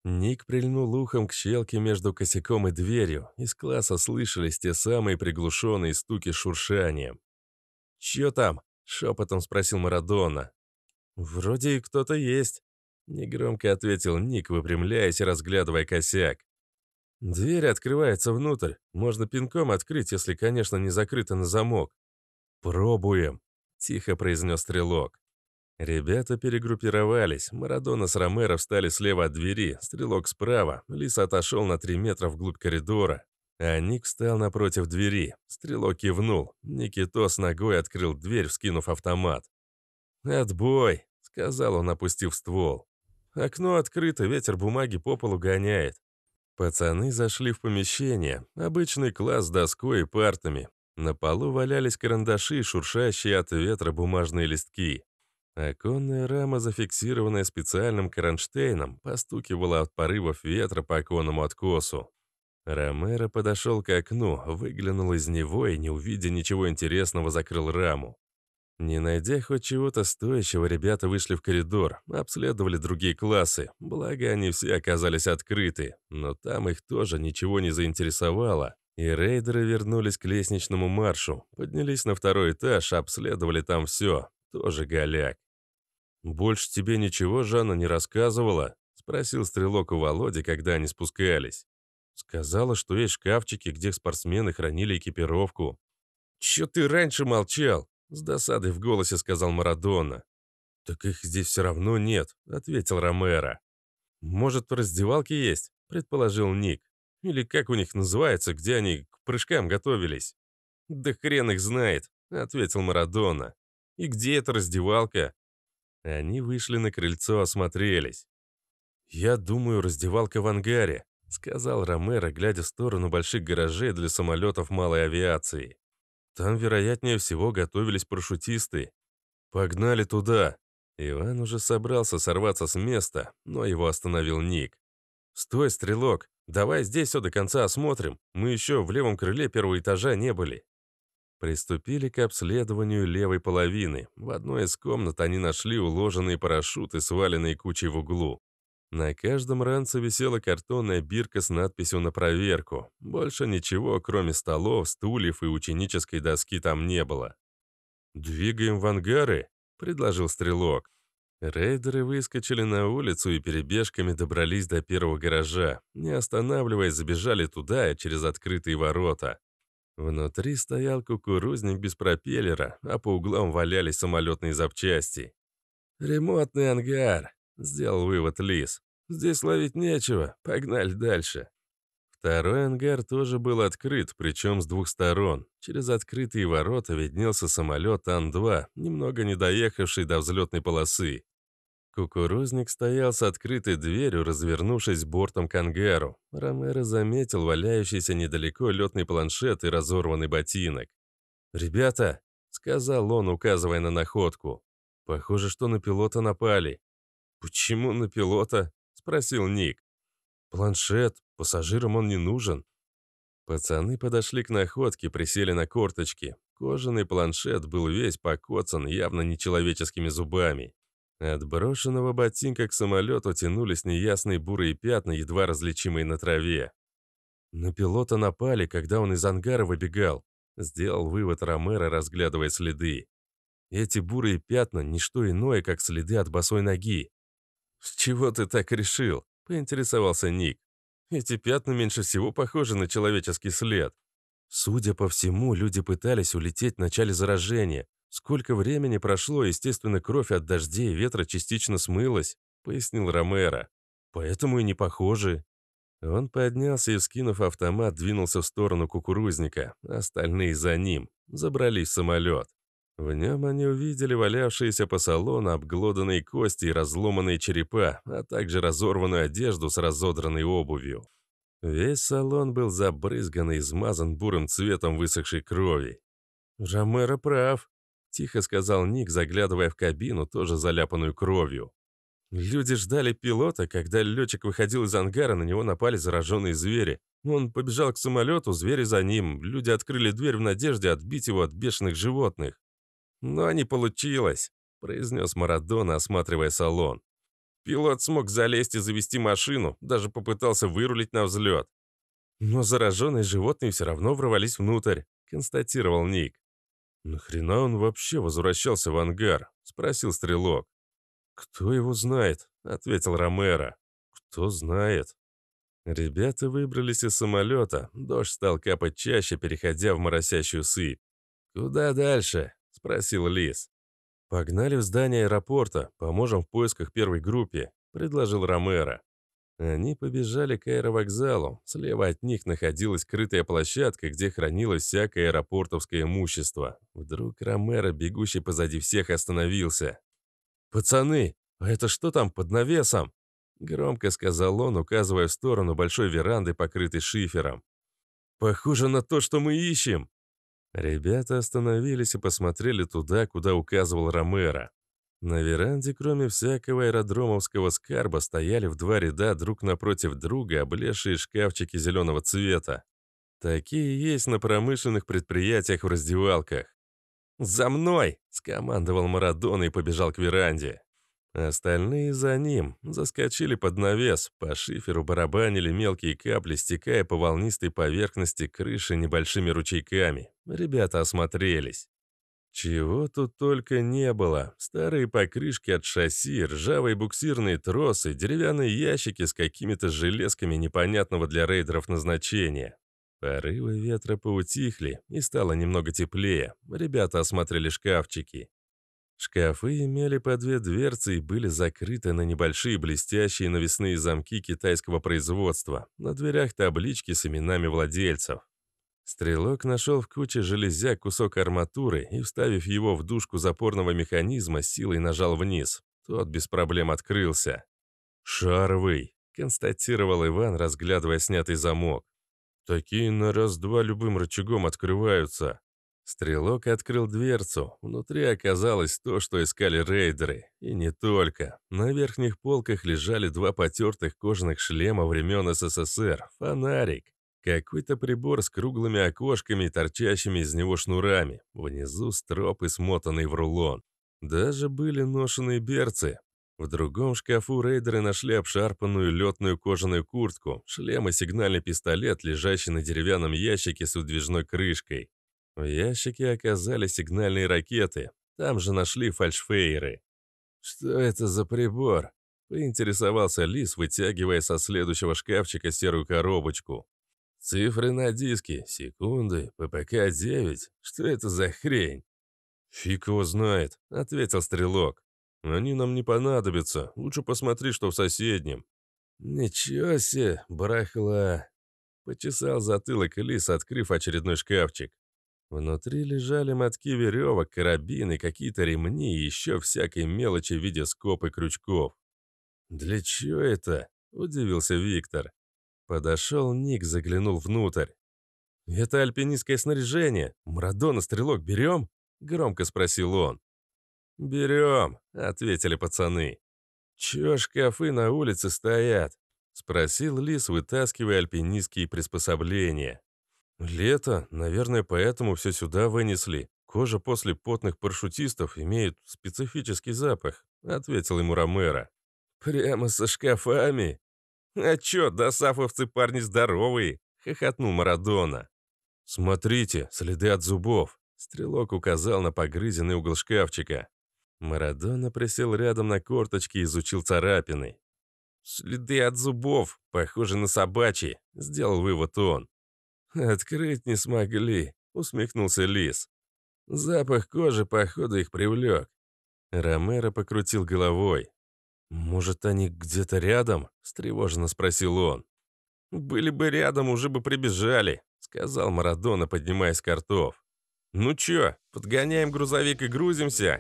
Ник прильнул ухом к щелке между косяком и дверью. Из класса слышались те самые приглушенные стуки шуршанием. «Чё там?» — шепотом спросил Марадона. «Вроде кто-то есть», — негромко ответил Ник, выпрямляясь и разглядывая косяк. «Дверь открывается внутрь. Можно пинком открыть, если, конечно, не закрыта на замок». «Пробуем», — тихо произнес стрелок. Ребята перегруппировались. Марадона с Ромеро встали слева от двери, стрелок справа. Лис отошел на 3 метра вглубь коридора. А Ник встал напротив двери. Стрелок кивнул. Никитос ногой открыл дверь, вскинув автомат. «Отбой!» — сказал он, опустив ствол. Окно открыто, ветер бумаги по полу гоняет. Пацаны зашли в помещение. Обычный класс с доской и партами. На полу валялись карандаши, шуршащие от ветра бумажные листки. Оконная рама, зафиксированная специальным кронштейном, постукивала от порывов ветра по оконному откосу. Ромеро подошел к окну, выглянул из него и, не увидя ничего интересного, закрыл раму. Не найдя хоть чего-то стоящего, ребята вышли в коридор, обследовали другие классы, благо они все оказались открыты, но там их тоже ничего не заинтересовало, и рейдеры вернулись к лестничному маршу, поднялись на второй этаж, обследовали там все, тоже голяк. «Больше тебе ничего Жанна не рассказывала?» — спросил стрелок у Володи, когда они спускались. «Сказала, что есть шкафчики, где спортсмены хранили экипировку». «Чё ты раньше молчал?» — с досадой в голосе сказал Марадона. «Так их здесь все равно нет», — ответил Ромеро. «Может, в раздевалке есть?» — предположил Ник. «Или как у них называется, где они к прыжкам готовились?» «Да хрен их знает», — ответил Марадона. И где эта раздевалка? Они вышли на крыльцо, осмотрелись. «Я думаю, раздевалка в ангаре», — сказал Ромеро, глядя в сторону больших гаражей для самолетов малой авиации. «Там, вероятнее всего, готовились парашютисты. Погнали туда!» Иван уже собрался сорваться с места, но его остановил Ник. «Стой, стрелок! Давай здесь все до конца осмотрим. Мы еще в левом крыле первого этажа не были». Приступили к обследованию левой половины. В одной из комнат они нашли уложенные парашюты, сваленные кучей в углу. На каждом ранце висела картонная бирка с надписью на проверку. Больше ничего, кроме столов, стульев и ученической доски там не было. «Двигаем в ангары?» — предложил стрелок. Рейдеры выскочили на улицу и перебежками добрались до первого гаража. Не останавливаясь, забежали туда, и через открытые ворота. Внутри стоял кукурузник без пропеллера, а по углам валялись самолетные запчасти. «Ремонтный ангар», — сделал вывод Лис. «Здесь ловить нечего, погнали дальше». Второй ангар тоже был открыт, причем с двух сторон. Через открытые ворота виднелся самолет Ан-2, немного не доехавший до взлетной полосы. Кукурузник стоял с открытой дверью, развернувшись бортом к ангару. Ромеро заметил валяющийся недалеко летный планшет и разорванный ботинок. «Ребята», — сказал он, указывая на находку, — «похоже, что на пилота напали». «Почему на пилота?» — спросил Ник. «Планшет, пассажирам он не нужен». Пацаны подошли к находке, присели на корточки. Кожаный планшет был весь покоцан, явно нечеловеческими зубами. От брошенного ботинка к самолету тянулись неясные бурые пятна, едва различимые на траве. На пилота напали, когда он из ангара выбегал. Сделал вывод Ромеро, разглядывая следы. Эти бурые пятна – ничто иное, как следы от босой ноги. «С чего ты так решил?» – поинтересовался Ник. «Эти пятна меньше всего похожи на человеческий след». Судя по всему, люди пытались улететь в начале заражения, «Сколько времени прошло, естественно, кровь от дождей и ветра частично смылась», — пояснил Ромеро. «Поэтому и не похожи». Он поднялся и, скинув автомат, двинулся в сторону кукурузника. Остальные за ним. Забрались в самолет. В нем они увидели валявшиеся по салону обглоданные кости и разломанные черепа, а также разорванную одежду с разодранной обувью. Весь салон был забрызган и измазан бурым цветом высохшей крови. «Ромеро прав», — тихо сказал Ник, заглядывая в кабину, тоже заляпанную кровью. Люди ждали пилота, когда летчик выходил из ангара, на него напали зараженные звери. Он побежал к самолету, звери за ним. Люди открыли дверь в надежде отбить его от бешеных животных. «Но не получилось», — произнес Марадона, осматривая салон. Пилот смог залезть и завести машину, даже попытался вырулить на взлет. Но зараженные животные все равно врывались внутрь, констатировал Ник. «Нахрена он вообще возвращался в ангар?» — спросил стрелок. «Кто его знает?» — ответил Ромеро. «Кто знает?» Ребята выбрались из самолета. Дождь стал капать чаще, переходя в моросящую сыпь. «Куда дальше?» — спросил Лис. «Погнали в здание аэропорта. Поможем в поисках первой группе», — предложил Ромеро. Они побежали к аэровокзалу. Слева от них находилась крытая площадка, где хранилось всякое аэропортовское имущество. Вдруг Ромеро, бегущий позади всех, остановился. «Пацаны, а это что там под навесом?» Громко сказал он, указывая в сторону большой веранды, покрытой шифером. «Похоже на то, что мы ищем!» Ребята остановились и посмотрели туда, куда указывал Ромеро. На веранде, кроме всякого аэродромовского скарба, стояли в два ряда друг напротив друга облезшие шкафчики зеленого цвета. Такие есть на промышленных предприятиях в раздевалках. «За мной!» — скомандовал Марадон и побежал к веранде. Остальные за ним заскочили под навес, по шиферу барабанили мелкие капли, стекая по волнистой поверхности крыши небольшими ручейками. Ребята осмотрелись. Чего тут только не было. Старые покрышки от шасси, ржавые буксирные тросы, деревянные ящики с какими-то железками непонятного для рейдеров назначения. Порывы ветра поутихли, и стало немного теплее. Ребята осмотрели шкафчики. Шкафы имели по две дверцы и были закрыты на небольшие блестящие навесные замки китайского производства. На дверях таблички с именами владельцев. Стрелок нашел в куче железя кусок арматуры и, вставив его в дужку запорного механизма, силой нажал вниз. Тот без проблем открылся. «Шаровый», — констатировал Иван, разглядывая снятый замок. «Такие на раз-два любым рычагом открываются». Стрелок открыл дверцу. Внутри оказалось то, что искали рейдеры. И не только. На верхних полках лежали два потертых кожаных шлема времен СССР, фонарик какой-то прибор с круглыми окошками и торчащими из него шнурами. Внизу стропы смотанные в рулон. Даже были ношеные берцы. В другом шкафу рейдеры нашли обшарпанную летную кожаную куртку, шлем и сигнальный пистолет, лежащий на деревянном ящике с удвижной крышкой. В ящике оказались сигнальные ракеты. Там же нашли фальшфейеры. «Что это за прибор?» — поинтересовался Лис, вытягивая со следующего шкафчика серую коробочку. Цифры на диске, секунды, ППК-9. Что это за хрень? «Фиг его знает», — ответил стрелок. «Они нам не понадобятся. Лучше посмотри, что в соседнем». «Ничего себе, барахла!» Почесал затылок лис, открыв очередной шкафчик. Внутри лежали мотки веревок, карабины, какие-то ремни и еще всякие мелочи в виде скоб и крючков. «Для чего это?» – удивился Виктор. Подошел Ник, заглянул внутрь. «Это альпинистское снаряжение. Марадона, стрелок, берем?» — громко спросил он. «Берем», — ответили пацаны. «Чё шкафы на улице стоят?» — спросил Лис, вытаскивая альпинистские приспособления. «Лето, наверное, поэтому все сюда вынесли. Кожа после потных парашютистов имеет специфический запах», — ответил ему Ромеро. «Прямо со шкафами?» «А чё, досафовцы парни здоровые!» — хохотнул Марадона. «Смотрите, следы от зубов!» — стрелок указал на погрызенный угол шкафчика. Марадона присел рядом на корточки и изучил царапины. «Следы от зубов, похоже, на собачьи», — сделал вывод он. «Открыть не смогли», — усмехнулся лис. Запах кожи, походу, их привлек. Ромеро покрутил головой. «Может, они где-то рядом?» — встревоженно спросил он. «Были бы рядом, уже бы прибежали», — сказал Марадона, поднимаясь с картов. «Ну чё, подгоняем грузовик и грузимся?»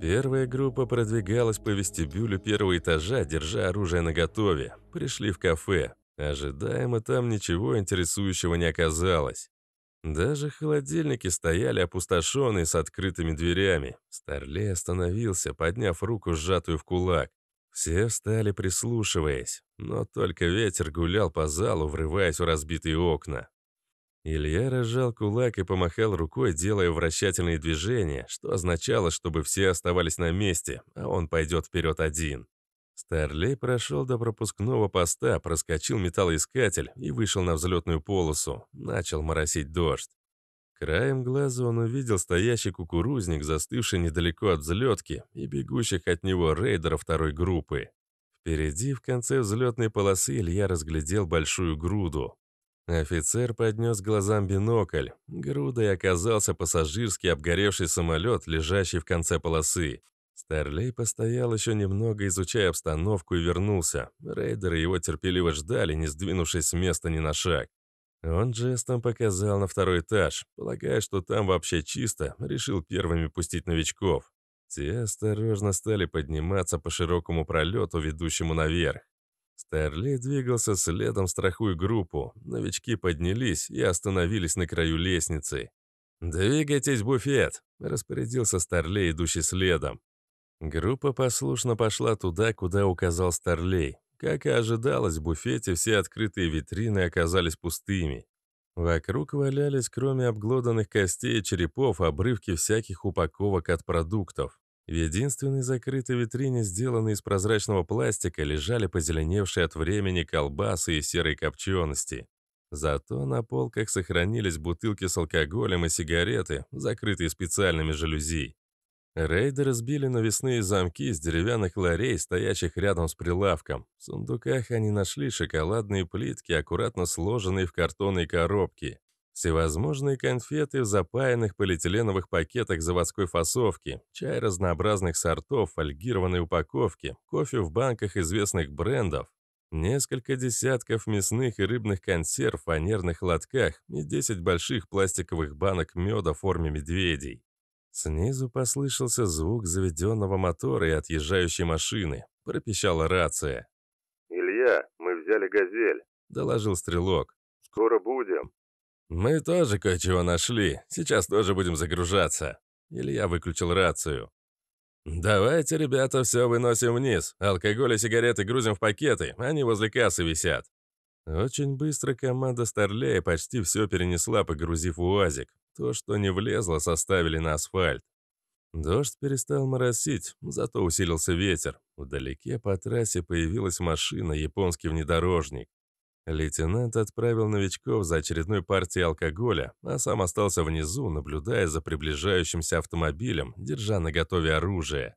Первая группа продвигалась по вестибюлю первого этажа, держа оружие наготове. Пришли в кафе. Ожидаемо там ничего интересующего не оказалось. Даже холодильники стояли опустошенные с открытыми дверями. Старлей остановился, подняв руку, сжатую в кулак. Все встали, прислушиваясь, но только ветер гулял по залу, врываясь в разбитые окна. Илья разжал кулак и помахал рукой, делая вращательные движения, что означало, чтобы все оставались на месте, а он пойдет вперед один. Старлей прошел до пропускного поста, проскочил металлоискатель и вышел на взлетную полосу. Начал моросить дождь. Краем глаза он увидел стоящий кукурузник, застывший недалеко от взлетки, и бегущих от него рейдеров второй группы. Впереди, в конце взлетной полосы, Илья разглядел большую груду. Офицер поднес глазам бинокль. Грудой оказался пассажирский обгоревший самолет, лежащий в конце полосы. Старлей постоял еще немного, изучая обстановку, и вернулся. Рейдеры его терпеливо ждали, не сдвинувшись с места ни на шаг. Он жестом показал на второй этаж, полагая, что там вообще чисто, решил первыми пустить новичков. Те осторожно стали подниматься по широкому пролету, ведущему наверх. Старлей двигался следом, страхуя группу. Новички поднялись и остановились на краю лестницы. «Двигайтесь, буфет!» – распорядился Старлей, идущий следом. Группа послушно пошла туда, куда указал Старлей. Как и ожидалось, в буфете все открытые витрины оказались пустыми. Вокруг валялись, кроме обглоданных костей и черепов, обрывки всяких упаковок от продуктов. В единственной закрытой витрине, сделанной из прозрачного пластика, лежали позеленевшие от времени колбасы и серой копчености. Зато на полках сохранились бутылки с алкоголем и сигареты, закрытые специальными жалюзи. Рейдеры разбили навесные замки из деревянных ларей, стоящих рядом с прилавком. В сундуках они нашли шоколадные плитки, аккуратно сложенные в картонной коробке, Всевозможные конфеты в запаянных полиэтиленовых пакетах заводской фасовки, чай разнообразных сортов, в фольгированной упаковке, кофе в банках известных брендов, несколько десятков мясных и рыбных консерв в фанерных лотках и 10 больших пластиковых банок меда в форме медведей. Снизу послышался звук заведенного мотора и отъезжающей машины. Пропищала рация. «Илья, мы взяли «Газель», — доложил стрелок. «Скоро будем». «Мы тоже кое-чего нашли. Сейчас тоже будем загружаться». Илья выключил рацию. «Давайте, ребята, все выносим вниз. Алкоголь и сигареты грузим в пакеты. Они возле кассы висят». Очень быстро команда Старлея почти все перенесла, погрузив УАЗик. То, что не влезло, составили на асфальт. Дождь перестал моросить, зато усилился ветер. Вдалеке по трассе появилась машина, японский внедорожник. Лейтенант отправил новичков за очередной партией алкоголя, а сам остался внизу, наблюдая за приближающимся автомобилем, держа наготове оружие.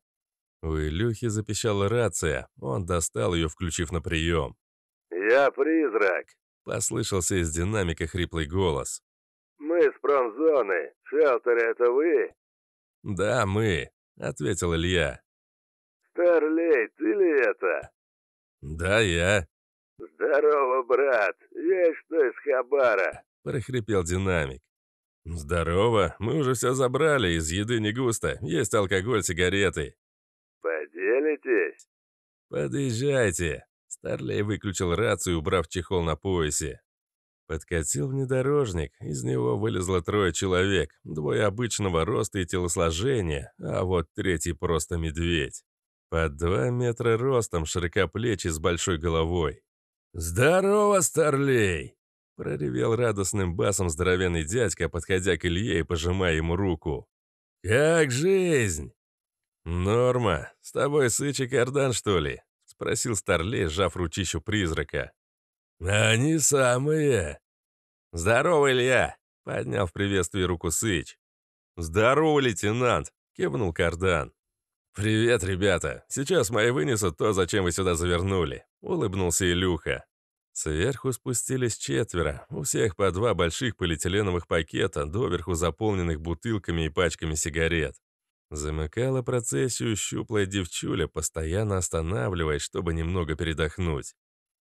У Илюхи запищала рация, он достал ее, включив на прием. «Я призрак», — послышался из динамика хриплый голос. Зоны, Шелтеры — это вы?» «Да, мы», — ответил Илья. «Старлей, ты ли это?» «Да, я». «Здорово, брат. Есть что из Хабара?» — прохрипел динамик. «Здорово. Мы уже все забрали. Из еды не густо. Есть алкоголь, сигареты». «Поделитесь?» «Подъезжайте». Старлей выключил рацию, убрав чехол на поясе. Подкатил внедорожник, из него вылезло трое человек, двое обычного роста и телосложения, а вот третий просто медведь. По два метра ростом, широкоплечий с большой головой. «Здорово, старлей!» — проревел радостным басом здоровенный дядька, подходя к Илье и пожимая ему руку. «Как жизнь?» «Норма, с тобой сычий кардан, что ли?» — спросил старлей, сжав ручищу призрака. «Они самые!» «Здорово, Илья!» — в приветствии руку Сыч. «Здорово, лейтенант!» — кивнул Кардан. «Привет, ребята! Сейчас мои вынесут то, зачем вы сюда завернули!» — улыбнулся Илюха. Сверху спустились четверо, у всех по два больших полиэтиленовых пакета, доверху заполненных бутылками и пачками сигарет. Замыкала процессию щуплая девчуля, постоянно останавливаясь, чтобы немного передохнуть.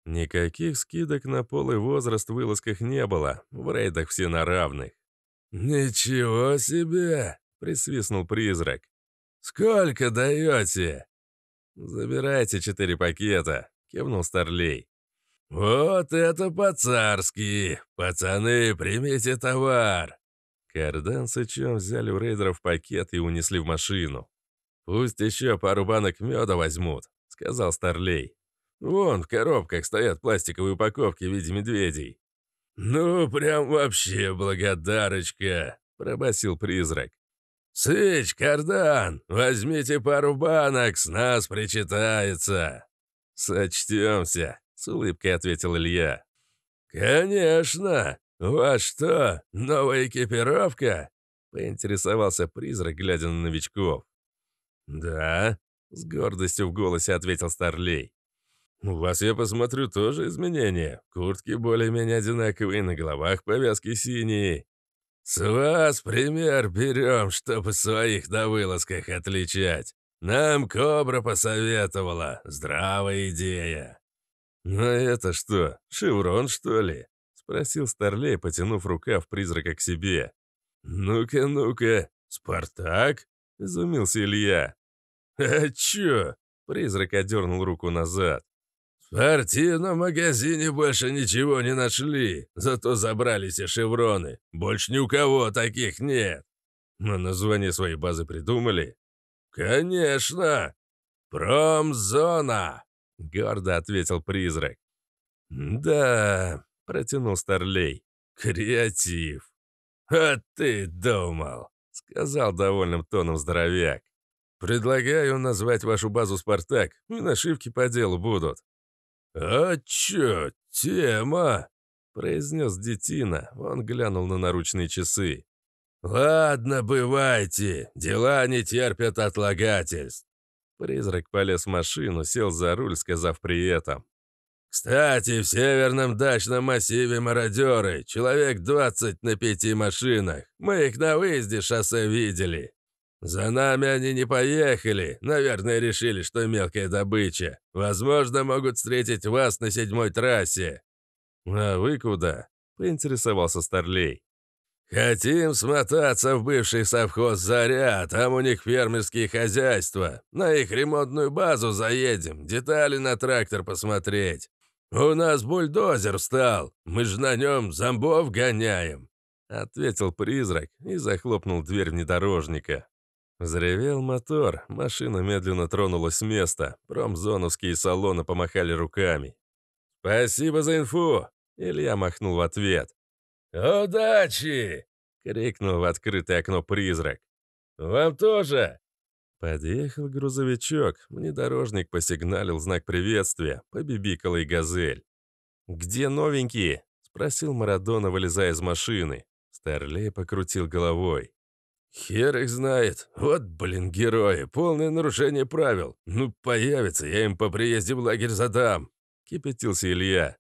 Никаких скидок на пол и возраст в вылазках не было, в рейдах все на равных. «Ничего себе!» — присвистнул призрак. «Сколько даете?» «Забирайте четыре пакета», — кивнул Старлей. «Вот это по-царски! Пацаны, примите товар!» Кардан с Ичом взяли у рейдеров пакет и унесли в машину. «Пусть еще пару банок меда возьмут», — сказал Старлей. Вон в коробках стоят пластиковые упаковки в виде медведей». «Ну, прям вообще благодарочка», — пробасил призрак. «Сыч, кардан, возьмите пару банок, с нас причитается». «Сочтемся», — с улыбкой ответил Илья. «Конечно! У что, новая экипировка?» — поинтересовался призрак, глядя на новичков. «Да», — с гордостью в голосе ответил Старлей. «У вас, я посмотрю, тоже изменения. Куртки более-менее одинаковые, на головах повязки синие». «С вас пример берем, чтобы своих на вылазках отличать. Нам Кобра посоветовала. Здравая идея». «Ну это что, шеврон, что ли?» — спросил Старлей, потянув рукав призрака к себе. «Ну-ка, ну-ка, Спартак?» — изумился Илья. «А чё?» — призрак одернул руку назад. «В артином магазине больше ничего не нашли, зато забрали все шевроны. Больше ни у кого таких нет». «Мы название своей базы придумали?» «Конечно! Промзона!» — гордо ответил призрак. «Да», — протянул Старлей, — «креатив». «А ты думал», — сказал довольным тоном здоровяк. «Предлагаю назвать вашу базу «Спартак», и нашивки по делу будут». «А чё, тема?» — произнёс детина. Он глянул на наручные часы. «Ладно, бывайте. Дела не терпят отлагательств». Призрак полез в машину, сел за руль, сказав при этом. «Кстати, в северном дачном массиве мародеры. Человек 20 на пяти машинах. Мы их на выезде шоссе видели». «За нами они не поехали. Наверное, решили, что мелкая добыча. Возможно, могут встретить вас на седьмой трассе». «А вы куда?» — поинтересовался Старлей. «Хотим смотаться в бывший совхоз «Заря», там у них фермерские хозяйства. На их ремонтную базу заедем, детали на трактор посмотреть. У нас бульдозер встал, мы же на нем зомбов гоняем», — ответил призрак и захлопнул дверь внедорожника. Взревел мотор, машина медленно тронулась с места, промзоновские салоны помахали руками. «Спасибо за инфу!» — Илья махнул в ответ. «Удачи!» — крикнул в открытое окно призрак. «Вам тоже!» Подъехал грузовичок, внедорожник посигналил знак приветствия, побибикала и газель. «Где новенькие?» — спросил Марадона, вылезая из машины. Старлей покрутил головой. Хер их знает. Вот, блин, герои. Полное нарушение правил. Ну, появится, я им по приезде в лагерь задам. Кипятился Илья.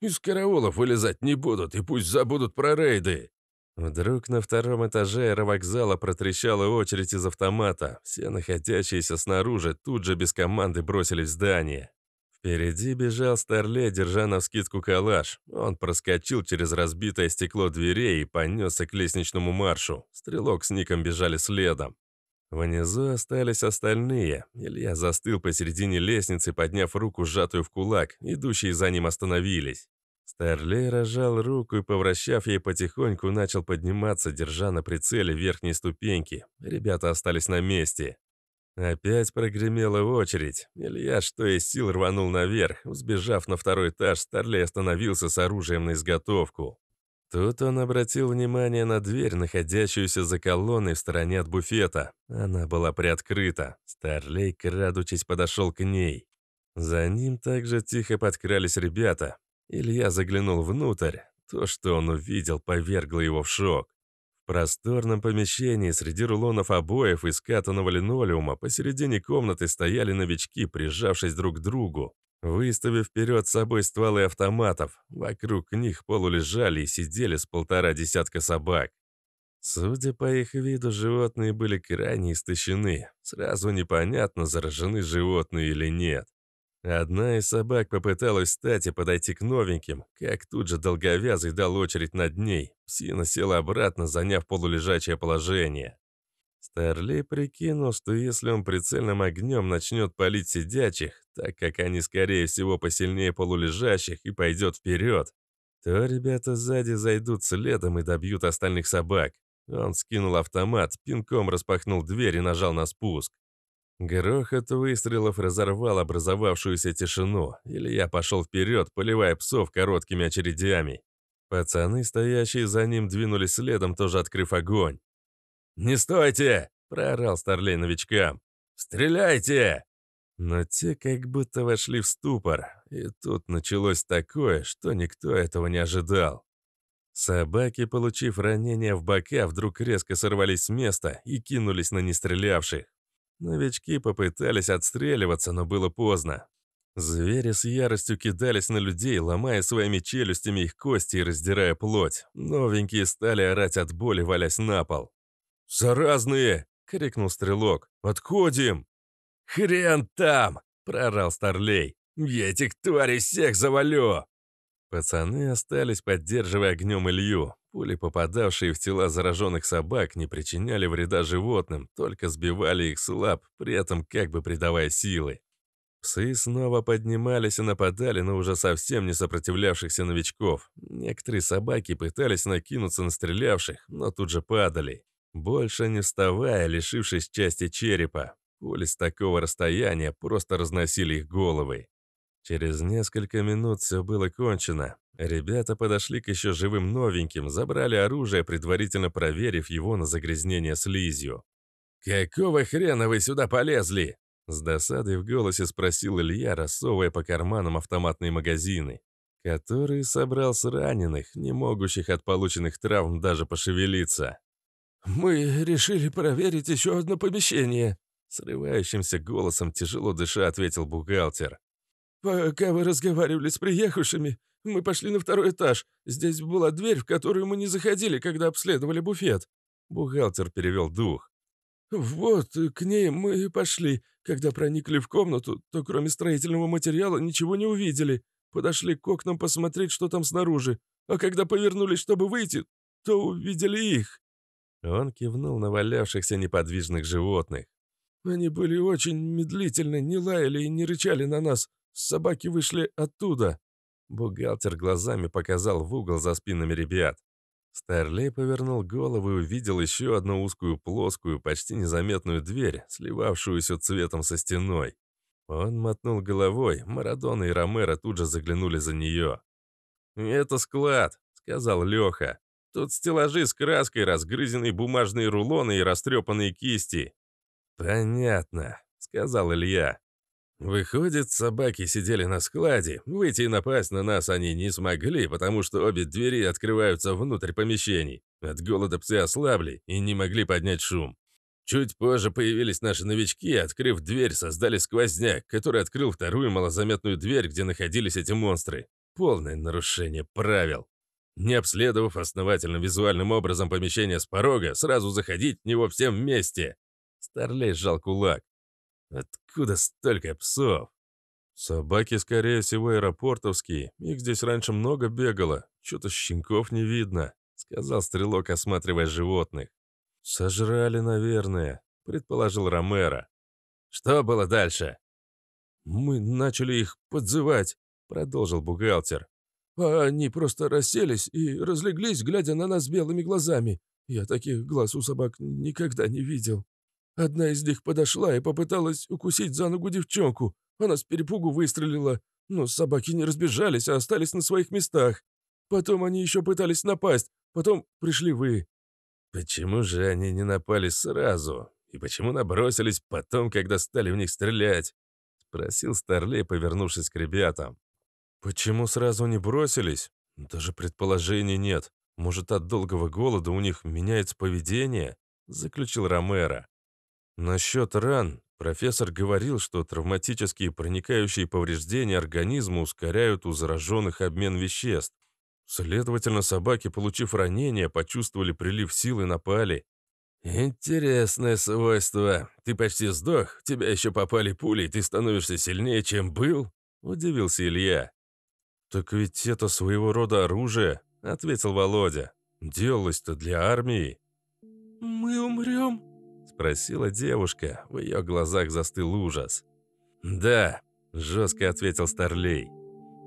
Из караулов вылезать не будут, и пусть забудут про рейды. Вдруг на втором этаже аэровокзала протрещала очередь из автомата. Все находящиеся снаружи тут же без команды бросились в здание. Впереди бежал Старлей, держа навскидку калаш. Он проскочил через разбитое стекло дверей и понесся к лестничному маршу. Стрелок с Ником бежали следом. Внизу остались остальные. Илья застыл посередине лестницы, подняв руку, сжатую в кулак. Идущие за ним остановились. Старлей разжал руку и, повращав ей потихоньку, начал подниматься, держа на прицеле верхние ступеньки. Ребята остались на месте. Опять прогремела очередь. Илья, что из сил, рванул наверх. Сбежав на второй этаж, Старлей остановился с оружием на изготовку. Тут он обратил внимание на дверь, находящуюся за колонной в стороне от буфета. Она была приоткрыта. Старлей, крадучись, подошел к ней. За ним также тихо подкрались ребята. Илья заглянул внутрь. То, что он увидел, повергло его в шок просторном помещении среди рулонов обоев и скатанного линолеума посередине комнаты стояли новички, прижавшись друг к другу, выставив вперед с собой стволы автоматов. Вокруг них полулежали и сидели с полтора десятка собак. Судя по их виду, животные были крайне истощены. Сразу непонятно, заражены животные или нет. Одна из собак попыталась встать и подойти к новеньким, как тут же долговязый дал очередь над ней. Псина села обратно, заняв полулежачее положение. Старлей прикинул, что если он прицельным огнем начнет палить сидячих, так как они, скорее всего, посильнее полулежащих и пойдет вперед, то ребята сзади зайдут следом и добьют остальных собак. Он скинул автомат, пинком распахнул дверь и нажал на спуск. Грохот выстрелов разорвал образовавшуюся тишину. или я пошел вперед, поливая псов короткими очередями. Пацаны, стоящие за ним, двинулись следом, тоже открыв огонь. «Не стойте!» – проорал Старлей новичкам. «Стреляйте!» Но те как будто вошли в ступор, и тут началось такое, что никто этого не ожидал. Собаки, получив ранения в бока, вдруг резко сорвались с места и кинулись на нестрелявших. Новички попытались отстреливаться, но было поздно. Звери с яростью кидались на людей, ломая своими челюстями их кости и раздирая плоть. Новенькие стали орать от боли, валясь на пол. «Заразные!» — крикнул стрелок. «Отходим!» «Хрен там!» — прорал Старлей. «Я этих тварей всех завалю!» Пацаны остались, поддерживая огнем Илью. Пули, попадавшие в тела зараженных собак, не причиняли вреда животным, только сбивали их с лап, при этом как бы придавая силы. Псы снова поднимались и нападали на уже совсем не сопротивлявшихся новичков. Некоторые собаки пытались накинуться на стрелявших, но тут же падали. Больше не вставая, лишившись части черепа, пули с такого расстояния просто разносили их головы. Через несколько минут все было кончено. Ребята подошли к еще живым новеньким, забрали оружие, предварительно проверив его на загрязнение слизью. «Какого хрена вы сюда полезли?» С досадой в голосе спросил Илья, рассовывая по карманам автоматные магазины, которые собрал с раненых, не могущих от полученных травм даже пошевелиться. «Мы решили проверить еще одно помещение», — срывающимся голосом тяжело дыша ответил бухгалтер. Пока вы разговаривали с приехавшими, мы пошли на второй этаж. Здесь была дверь, в которую мы не заходили, когда обследовали буфет». Бухгалтер перевел дух. «Вот, к ней мы и пошли. Когда проникли в комнату, то кроме строительного материала ничего не увидели. Подошли к окнам посмотреть, что там снаружи. А когда повернулись, чтобы выйти, то увидели их». Он кивнул на валявшихся неподвижных животных. «Они были очень медлительны, не лаяли и не рычали на нас. Собаки вышли оттуда!» Бухгалтер глазами показал в угол за спинами ребят. Старлей повернул голову и увидел еще одну узкую плоскую, почти незаметную дверь, сливавшуюся цветом со стеной. Он мотнул головой, Марадона и Ромеро тут же заглянули за нее. «Это склад», — сказал Леха. «Тут стеллажи с краской, разгрызенные бумажные рулоны и растрепанные кисти». «Понятно», — сказал Илья. Выходит, собаки сидели на складе. Выйти и напасть на нас они не смогли, потому что обе двери открываются внутрь помещений. От голода псы ослабли и не могли поднять шум. Чуть позже появились наши новички, открыв дверь, создали сквозняк, который открыл вторую малозаметную дверь, где находились эти монстры. Полное нарушение правил. Не обследовав основательным визуальным образом помещение с порога, сразу заходить в него всем вместе. Старлей сжал кулак. От Откуда столько псов? Собаки, скорее всего, аэропортовские. Их здесь раньше много бегало. Что-то щенков не видно, сказал стрелок, осматривая животных. Сожрали, наверное, предположил Ромеро. Что было дальше? Мы начали их подзывать, продолжил бухгалтер. А они просто расселись и разлеглись, глядя на нас белыми глазами. Я таких глаз у собак никогда не видел. Одна из них подошла и попыталась укусить за ногу девчонку. Она с перепугу выстрелила, но собаки не разбежались, а остались на своих местах. Потом они еще пытались напасть, потом пришли вы». «Почему же они не напали сразу? И почему набросились потом, когда стали в них стрелять?» — спросил Старлей, повернувшись к ребятам. «Почему сразу не бросились? Даже предположений нет. Может, от долгого голода у них меняется поведение?» — заключил Ромеро. Насчет ран. Профессор говорил, что травматические проникающие повреждения организма ускоряют у зараженных обмен веществ. Следовательно, собаки, получив ранение, почувствовали прилив сил и напали. «Интересное свойство. Ты почти сдох, тебя еще попали пули, и ты становишься сильнее, чем был?» – удивился Илья. «Так ведь это своего рода оружие», – ответил Володя. «Делалось-то для армии». «Мы умрем», Спросила девушка, в ее глазах застыл ужас. «Да», – жестко ответил Старлей.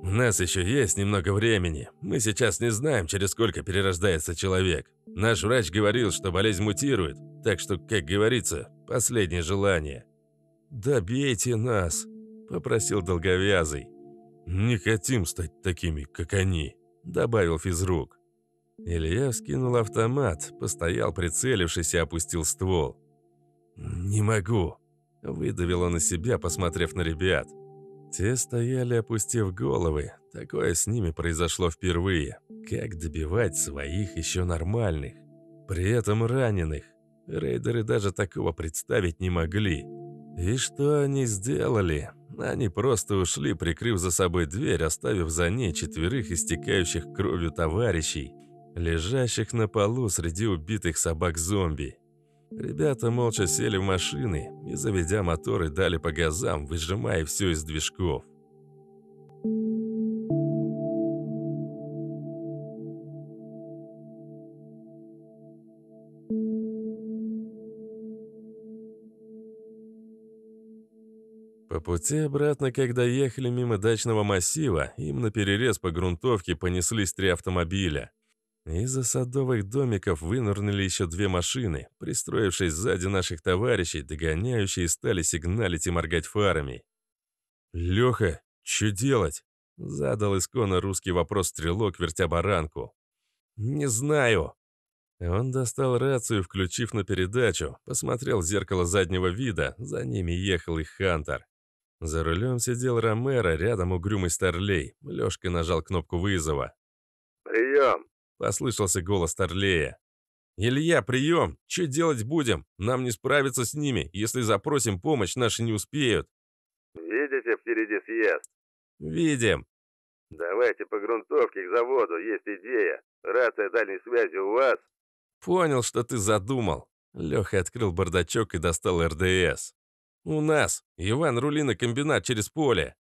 «У нас еще есть немного времени. Мы сейчас не знаем, через сколько перерождается человек. Наш врач говорил, что болезнь мутирует, так что, как говорится, последнее желание». «Добейте нас», – попросил долговязый. «Не хотим стать такими, как они», – добавил физрук. Илья вскинул автомат, постоял прицелившись и опустил ствол. «Не могу», – выдавила на себя, посмотрев на ребят. Те стояли, опустив головы. Такое с ними произошло впервые. Как добивать своих еще нормальных, при этом раненых? Рейдеры даже такого представить не могли. И что они сделали? Они просто ушли, прикрыв за собой дверь, оставив за ней четверых истекающих кровью товарищей, лежащих на полу среди убитых собак-зомби. Ребята молча сели в машины и, заведя моторы, дали по газам, выжимая все из движков. По пути обратно, когда ехали мимо дачного массива, им на перерез по грунтовке понеслись три автомобиля. Из-за садовых домиков вынырнули еще две машины, пристроившись сзади наших товарищей, догоняющие стали сигналить и моргать фарами. «Леха, что делать?» — задал исконно русский вопрос стрелок, вертя баранку. «Не знаю». Он достал рацию, включив на передачу, посмотрел в зеркало заднего вида, за ними ехал их Хантер. За рулем сидел Ромеро, рядом угрюмый старлей. Лёшка нажал кнопку вызова. «Прием!» — послышался голос Торлея. «Илья, прием! Че делать будем? Нам не справиться с ними. Если запросим помощь, наши не успеют». «Видите впереди съезд?» «Видим». «Давайте по грунтовке к заводу, есть идея. Рация дальней связи у вас?» «Понял, что ты задумал». Леха открыл бардачок и достал РДС. «У нас. Иван, рули на комбинат через поле».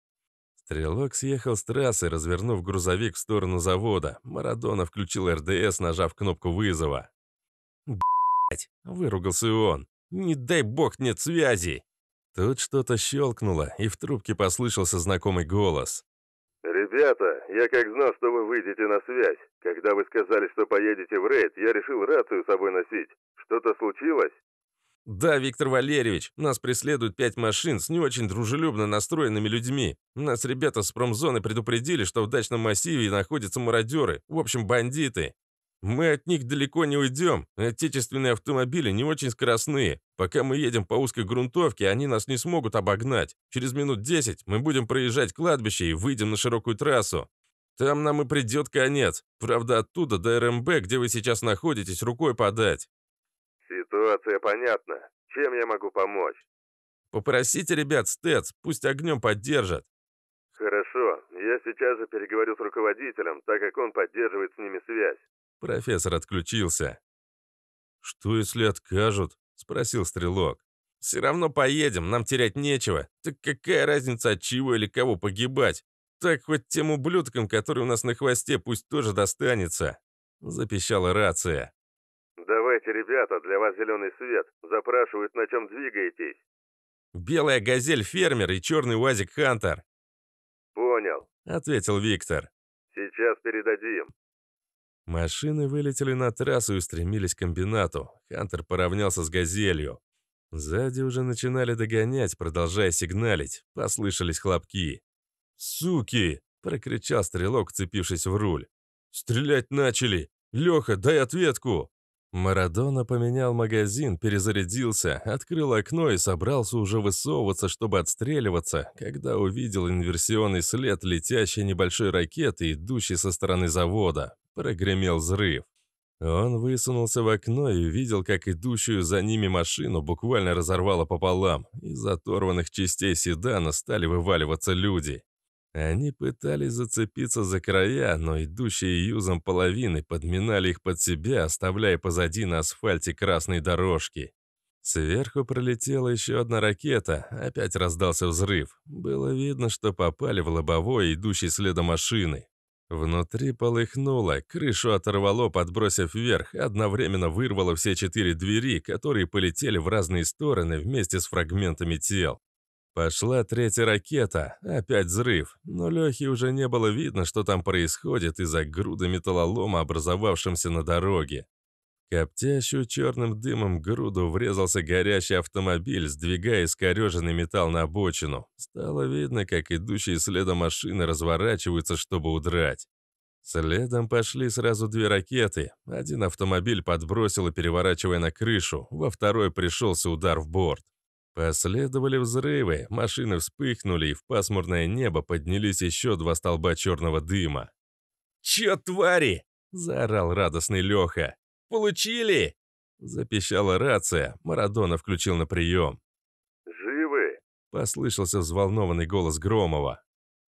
Стрелок съехал с трассы, развернув грузовик в сторону завода. Марадона включил РДС, нажав кнопку вызова. «Б***ть!» — выругался он. «Не дай бог нет связи!» Тут что-то щелкнуло, и в трубке послышался знакомый голос. «Ребята, я как знал, что вы выйдете на связь. Когда вы сказали, что поедете в рейд, я решил рацию с собой носить. Что-то случилось?» «Да, Виктор Валерьевич, нас преследуют пять машин с не очень дружелюбно настроенными людьми. Нас ребята с промзоны предупредили, что в дачном массиве находятся мародеры, в общем, бандиты. Мы от них далеко не уйдем. Отечественные автомобили не очень скоростные. Пока мы едем по узкой грунтовке, они нас не смогут обогнать. Через минут десять мы будем проезжать кладбище и выйдем на широкую трассу. Там нам и придет конец. Правда, оттуда до РМБ, где вы сейчас находитесь, рукой подать. «Ситуация понятна. Чем я могу помочь?» «Попросите ребят стец, пусть огнем поддержат». «Хорошо. Я сейчас же переговорю с руководителем, так как он поддерживает с ними связь». Профессор отключился. «Что, если откажут?» — спросил Стрелок. «Все равно поедем, нам терять нечего. Так какая разница, от чего или кого погибать? Так хоть тем ублюдкам, которые у нас на хвосте, пусть тоже достанется», — запищала рация. «Давайте, ребята, для вас зеленый свет. Запрашивают, на чем двигаетесь». «Белая газель фермер и черный уазик Хантер». «Понял», — ответил Виктор. «Сейчас передадим». Машины вылетели на трассу и стремились к комбинату. Хантер поравнялся с «Газелью». Сзади уже начинали догонять, продолжая сигналить. Послышались хлопки. «Суки!» — прокричал стрелок, цепившись в руль. «Стрелять начали! Леха, дай ответку!» Марадона поменял магазин, перезарядился, открыл окно и собрался уже высовываться, чтобы отстреливаться, когда увидел инверсионный след летящей небольшой ракеты, идущей со стороны завода. Прогремел взрыв. Он высунулся в окно и увидел, как идущую за ними машину буквально разорвало пополам. Из оторванных частей седана стали вываливаться люди. Они пытались зацепиться за края, но идущие юзом половины подминали их под себя, оставляя позади на асфальте красной дорожки. Сверху пролетела еще одна ракета, опять раздался взрыв. Было видно, что попали в лобовое, идущий следом машины. Внутри полыхнуло, крышу оторвало, подбросив вверх, одновременно вырвало все четыре двери, которые полетели в разные стороны вместе с фрагментами тел. Пошла третья ракета, опять взрыв, но Лехе уже не было видно, что там происходит из-за груды металлолома, образовавшимся на дороге. Коптящую черным дымом груду врезался горящий автомобиль, сдвигая искореженный металл на обочину. Стало видно, как идущие следом машины разворачиваются, чтобы удрать. Следом пошли сразу две ракеты. Один автомобиль подбросило, переворачивая на крышу, во второй пришелся удар в борт. Последовали взрывы, машины вспыхнули, и в пасмурное небо поднялись еще два столба черного дыма. «Че, твари!» – заорал радостный Леха. «Получили!» – запищала рация. Марадона включил на прием. «Живы?» – послышался взволнованный голос Громова.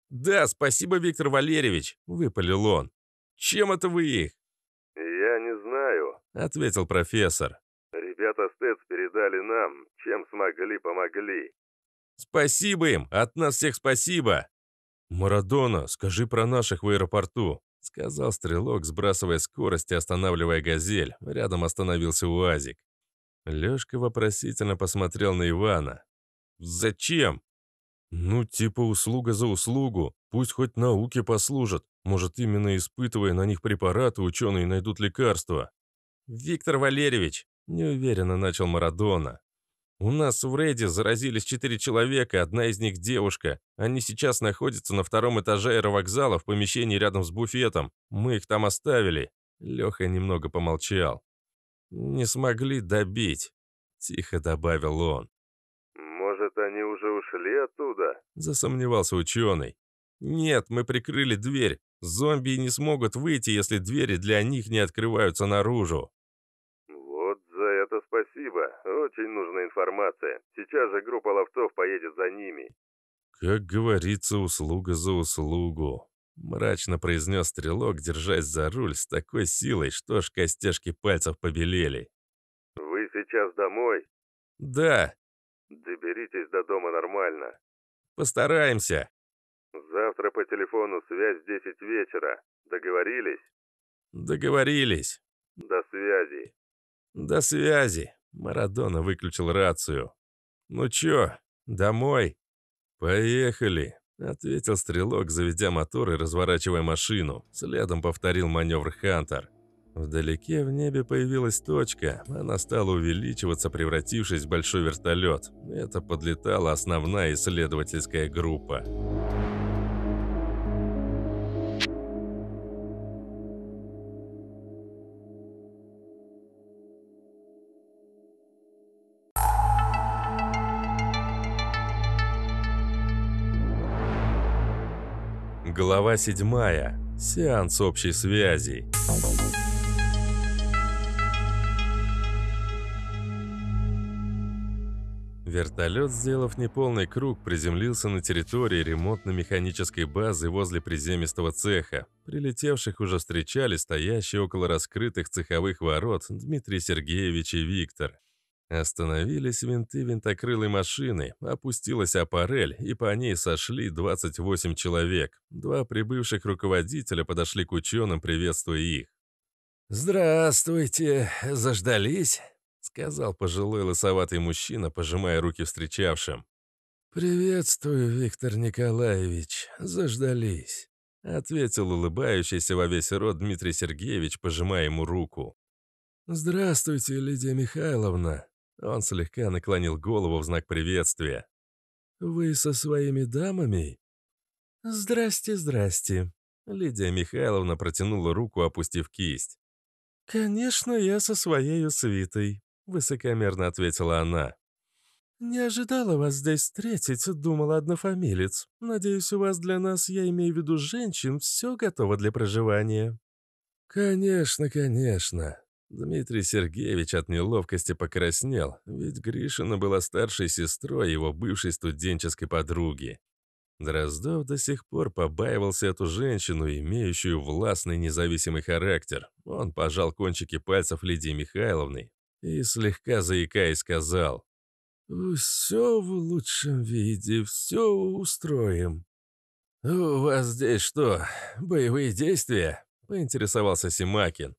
«Да, спасибо, Виктор Валерьевич!» – выпалил он. «Чем это вы их?» «Я не знаю», – ответил профессор от Астец передали нам. Чем смогли, помогли». «Спасибо им! От нас всех спасибо!» «Марадона, скажи про наших в аэропорту», — сказал стрелок, сбрасывая скорость и останавливая «Газель». Рядом остановился УАЗик. Лёшка вопросительно посмотрел на Ивана. «Зачем?» «Ну, типа услуга за услугу. Пусть хоть науке послужат. Может, именно испытывая на них препараты, ученые найдут лекарства». «Виктор Валерьевич», Неуверенно начал Марадона. «У нас в рейде заразились четыре человека, одна из них девушка. Они сейчас находятся на втором этаже аэровокзала в помещении рядом с буфетом. Мы их там оставили». Леха немного помолчал. «Не смогли добить», — тихо добавил он. «Может, они уже ушли оттуда?» — засомневался ученый. «Нет, мы прикрыли дверь. Зомби не смогут выйти, если двери для них не открываются наружу». Очень нужна информация. Сейчас же группа ловцов поедет за ними». «Как говорится, услуга за услугу», — мрачно произнес стрелок, держась за руль с такой силой, что аж костяшки пальцев побелели. «Вы сейчас домой?» «Да». «Доберитесь до дома нормально». «Постараемся». «Завтра по телефону связь в 10 вечера. Договорились?» «Договорились». «До связи». «До связи». Марадона выключил рацию. «Ну чё, домой?» «Поехали», — ответил стрелок, заведя мотор и разворачивая машину. Следом повторил маневр «Хантер». Вдалеке в небе появилась точка. Она стала увеличиваться, превратившись в большой вертолет. Это подлетала основная исследовательская группа. Глава 7. Сеанс общей связи. Вертолет, сделав неполный круг, приземлился на территории ремонтно-механической базы возле приземистого цеха. Прилетевших уже встречали стоящие около раскрытых цеховых ворот Дмитрий Сергеевич и Виктор. Остановились винты винтокрылой машины, опустилась аппарель, и по ней сошли 28 человек. Два прибывших руководителя подошли к ученым, приветствуя их. «Здравствуйте, заждались?» — сказал пожилой лысоватый мужчина, пожимая руки встречавшим. «Приветствую, Виктор Николаевич, заждались», — ответил улыбающийся во весь рот Дмитрий Сергеевич, пожимая ему руку. «Здравствуйте, Лидия Михайловна», он слегка наклонил голову в знак приветствия. «Вы со своими дамами?» «Здрасте, здрасте». Лидия Михайловна протянула руку, опустив кисть. «Конечно, я со своей свитой», — высокомерно ответила она. «Не ожидала вас здесь встретить, думала однофамилец. Надеюсь, у вас для нас, я имею в виду женщин, все готово для проживания». «Конечно, конечно», Дмитрий Сергеевич от неловкости покраснел, ведь Гришина была старшей сестрой его бывшей студенческой подруги. Дроздов до сих пор побаивался эту женщину, имеющую властный независимый характер. Он пожал кончики пальцев Лидии Михайловны и, слегка заикаясь, сказал, «Все в лучшем виде, все устроим». «У вас здесь что, боевые действия?» — поинтересовался Симакин.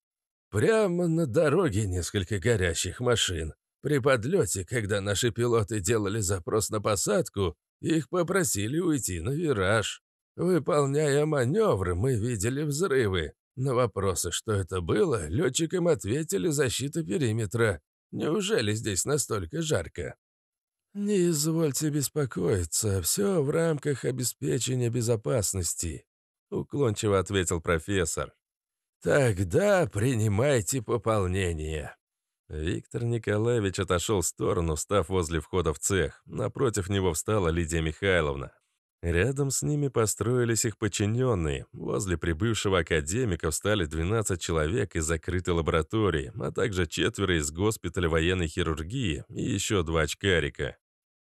Прямо на дороге несколько горящих машин. При подлете, когда наши пилоты делали запрос на посадку, их попросили уйти на вираж. Выполняя маневры, мы видели взрывы. На вопросы, что это было, летчикам ответили защита периметра. Неужели здесь настолько жарко? «Не извольте беспокоиться, все в рамках обеспечения безопасности», — уклончиво ответил профессор. «Тогда принимайте пополнение». Виктор Николаевич отошел в сторону, став возле входа в цех. Напротив него встала Лидия Михайловна. Рядом с ними построились их подчиненные. Возле прибывшего академика встали 12 человек из закрытой лаборатории, а также четверо из госпиталя военной хирургии и еще два очкарика.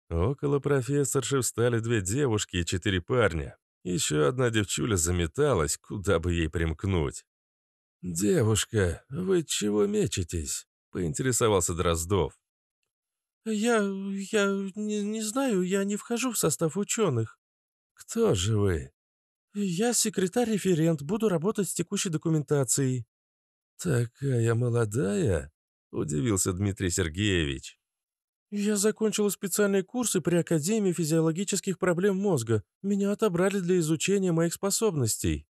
Около профессорши встали две девушки и четыре парня. Еще одна девчуля заметалась, куда бы ей примкнуть. «Девушка, вы чего мечетесь?» — поинтересовался Дроздов. «Я... я... Не, не знаю, я не вхожу в состав ученых». «Кто же вы?» «Я секретарь-референт, буду работать с текущей документацией». «Такая молодая?» — удивился Дмитрий Сергеевич. «Я закончила специальные курсы при Академии физиологических проблем мозга. Меня отобрали для изучения моих способностей».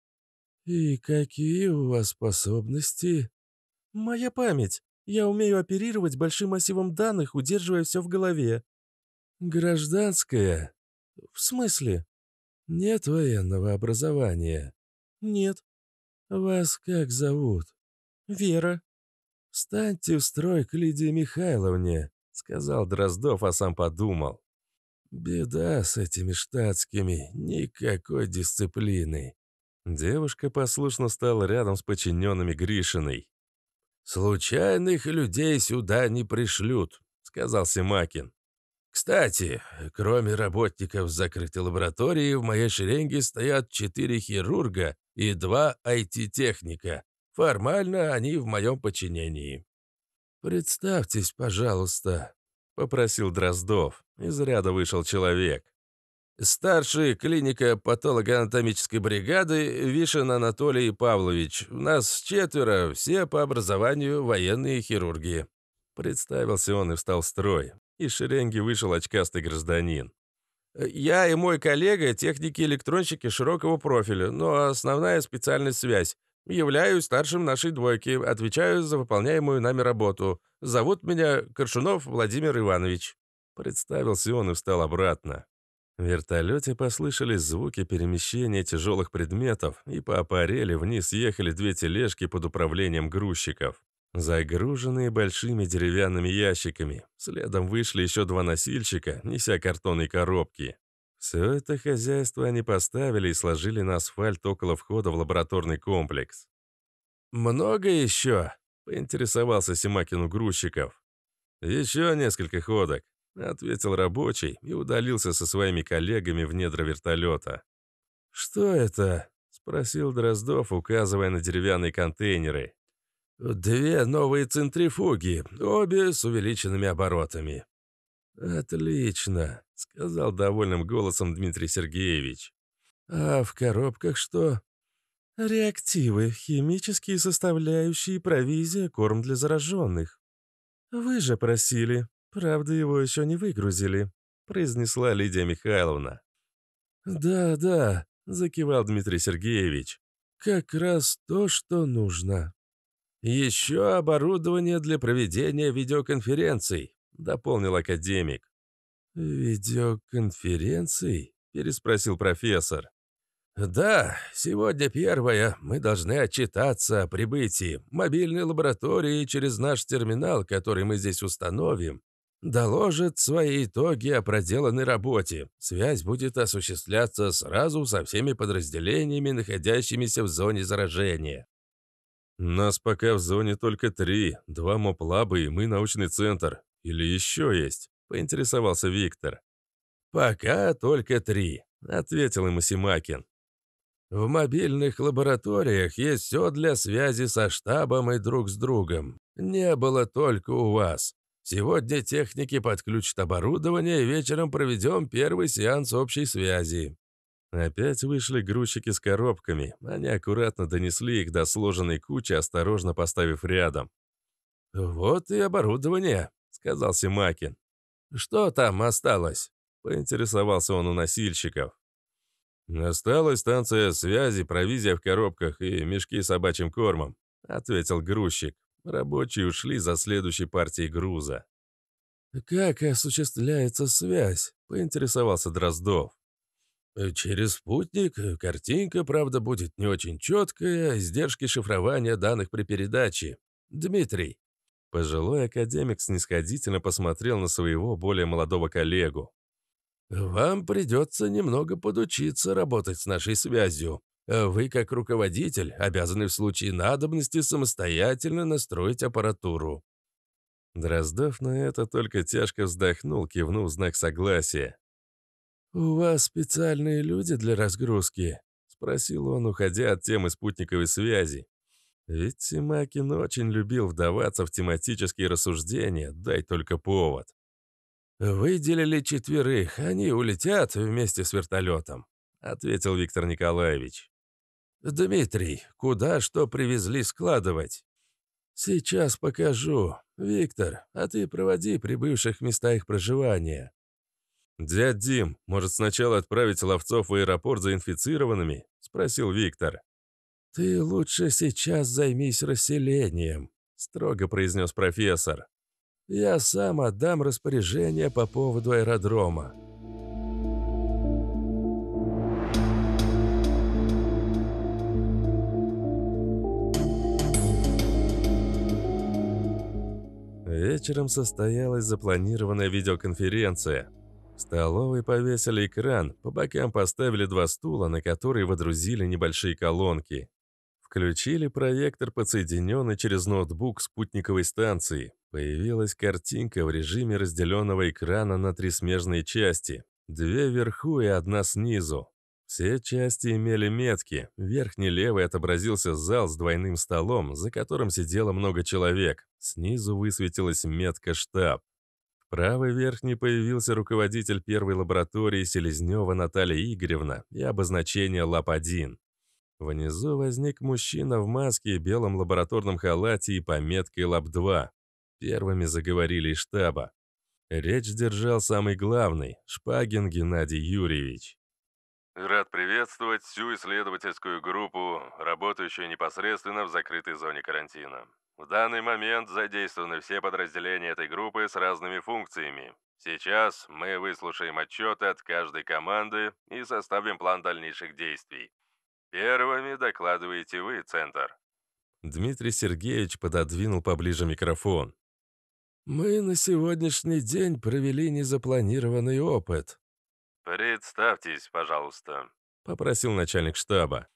«И какие у вас способности?» «Моя память. Я умею оперировать большим массивом данных, удерживая все в голове». Гражданское. «В смысле?» «Нет военного образования?» «Нет». «Вас как зовут?» «Вера». «Встаньте в строй к Лидии Михайловне», — сказал Дроздов, а сам подумал. «Беда с этими штатскими, никакой дисциплины. Девушка послушно стала рядом с подчиненными Гришиной. «Случайных людей сюда не пришлют», — сказал Симакин. «Кстати, кроме работников закрытой лаборатории, в моей шеренге стоят четыре хирурга и два IT-техника. Формально они в моем подчинении». «Представьтесь, пожалуйста», — попросил Дроздов. Из ряда вышел человек. Старший клиника патологоанатомической бригады Вишин Анатолий Павлович. У Нас четверо, все по образованию военные хирурги». Представился он и встал в строй. Из шеренги вышел очкастый гражданин. «Я и мой коллега — техники-электронщики широкого профиля, но основная специальность — связь. Являюсь старшим нашей двойки, отвечаю за выполняемую нами работу. Зовут меня Коршунов Владимир Иванович». Представился он и встал обратно. В вертолете послышались звуки перемещения тяжелых предметов, и по аппарели вниз ехали две тележки под управлением грузчиков, загруженные большими деревянными ящиками. Следом вышли еще два носильщика, неся картонные коробки. Все это хозяйство они поставили и сложили на асфальт около входа в лабораторный комплекс. «Много еще?» — поинтересовался Симакину грузчиков. «Еще несколько ходок», — ответил рабочий и удалился со своими коллегами в недра вертолета. «Что это?» — спросил Дроздов, указывая на деревянные контейнеры. «Две новые центрифуги, обе с увеличенными оборотами». «Отлично», — сказал довольным голосом Дмитрий Сергеевич. «А в коробках что?» «Реактивы, химические составляющие, провизия, корм для зараженных». «Вы же просили», «Правда, его еще не выгрузили», — произнесла Лидия Михайловна. «Да, да», — закивал Дмитрий Сергеевич. «Как раз то, что нужно». «Еще оборудование для проведения видеоконференций», — дополнил академик. «Видеоконференций?» — переспросил профессор. «Да, сегодня первое. Мы должны отчитаться о прибытии мобильной лаборатории через наш терминал, который мы здесь установим, доложит свои итоги о проделанной работе. Связь будет осуществляться сразу со всеми подразделениями, находящимися в зоне заражения. Нас пока в зоне только три, два моплабы и мы научный центр. Или еще есть? Поинтересовался Виктор. Пока только три, ответил ему Симакин. В мобильных лабораториях есть все для связи со штабом и друг с другом. Не было только у вас. Сегодня техники подключат оборудование, и вечером проведем первый сеанс общей связи». Опять вышли грузчики с коробками. Они аккуратно донесли их до сложенной кучи, осторожно поставив рядом. «Вот и оборудование», — сказал Симакин. «Что там осталось?» — поинтересовался он у носильщиков. «Осталась станция связи, провизия в коробках и мешки с собачьим кормом», — ответил грузчик. Рабочие ушли за следующей партией груза. «Как осуществляется связь?» — поинтересовался Дроздов. «Э, «Через спутник. Картинка, правда, будет не очень четкая, издержки шифрования данных при передаче. Дмитрий». Пожилой академик снисходительно посмотрел на своего более молодого коллегу. «Вам придется немного подучиться работать с нашей связью. Э, вы, как руководитель, обязаны в случае надобности самостоятельно настроить аппаратуру». Дроздов на это только тяжко вздохнул, кивнув знак согласия. «У вас специальные люди для разгрузки?» — спросил он, уходя от темы спутниковой связи. Ведь Тимакин очень любил вдаваться в тематические рассуждения, дай только повод. «Выделили четверых, они улетят вместе с вертолетом», — ответил Виктор Николаевич. «Дмитрий, куда что привезли складывать?» «Сейчас покажу. Виктор, а ты проводи прибывших в места их проживания». «Дядь Дим, может, сначала отправить ловцов в аэропорт за инфицированными?» — спросил Виктор. «Ты лучше сейчас займись расселением», — строго произнес профессор. «Я сам отдам распоряжение по поводу аэродрома». Вечером состоялась запланированная видеоконференция. В столовой повесили экран, по бокам поставили два стула, на которые водрузили небольшие колонки. Включили проектор, подсоединенный через ноутбук спутниковой станции. Появилась картинка в режиме разделенного экрана на три смежные части. Две вверху и одна снизу. Все части имели метки. Верхний левый отобразился зал с двойным столом, за которым сидело много человек. Снизу высветилась метка «Штаб». В правой верхней появился руководитель первой лаборатории Селезнева Наталья Игоревна и обозначение «ЛАП-1». Внизу возник мужчина в маске и белом лабораторном халате и пометкой «ЛАП-2». Первыми заговорили из штаба. Речь держал самый главный – Шпагин Геннадий Юрьевич. Рад приветствовать всю исследовательскую группу, работающую непосредственно в закрытой зоне карантина. В данный момент задействованы все подразделения этой группы с разными функциями. Сейчас мы выслушаем отчеты от каждой команды и составим план дальнейших действий. Первыми докладываете вы, Центр. Дмитрий Сергеевич пододвинул поближе микрофон. «Мы на сегодняшний день провели незапланированный опыт». «Представьтесь, пожалуйста», — попросил начальник штаба.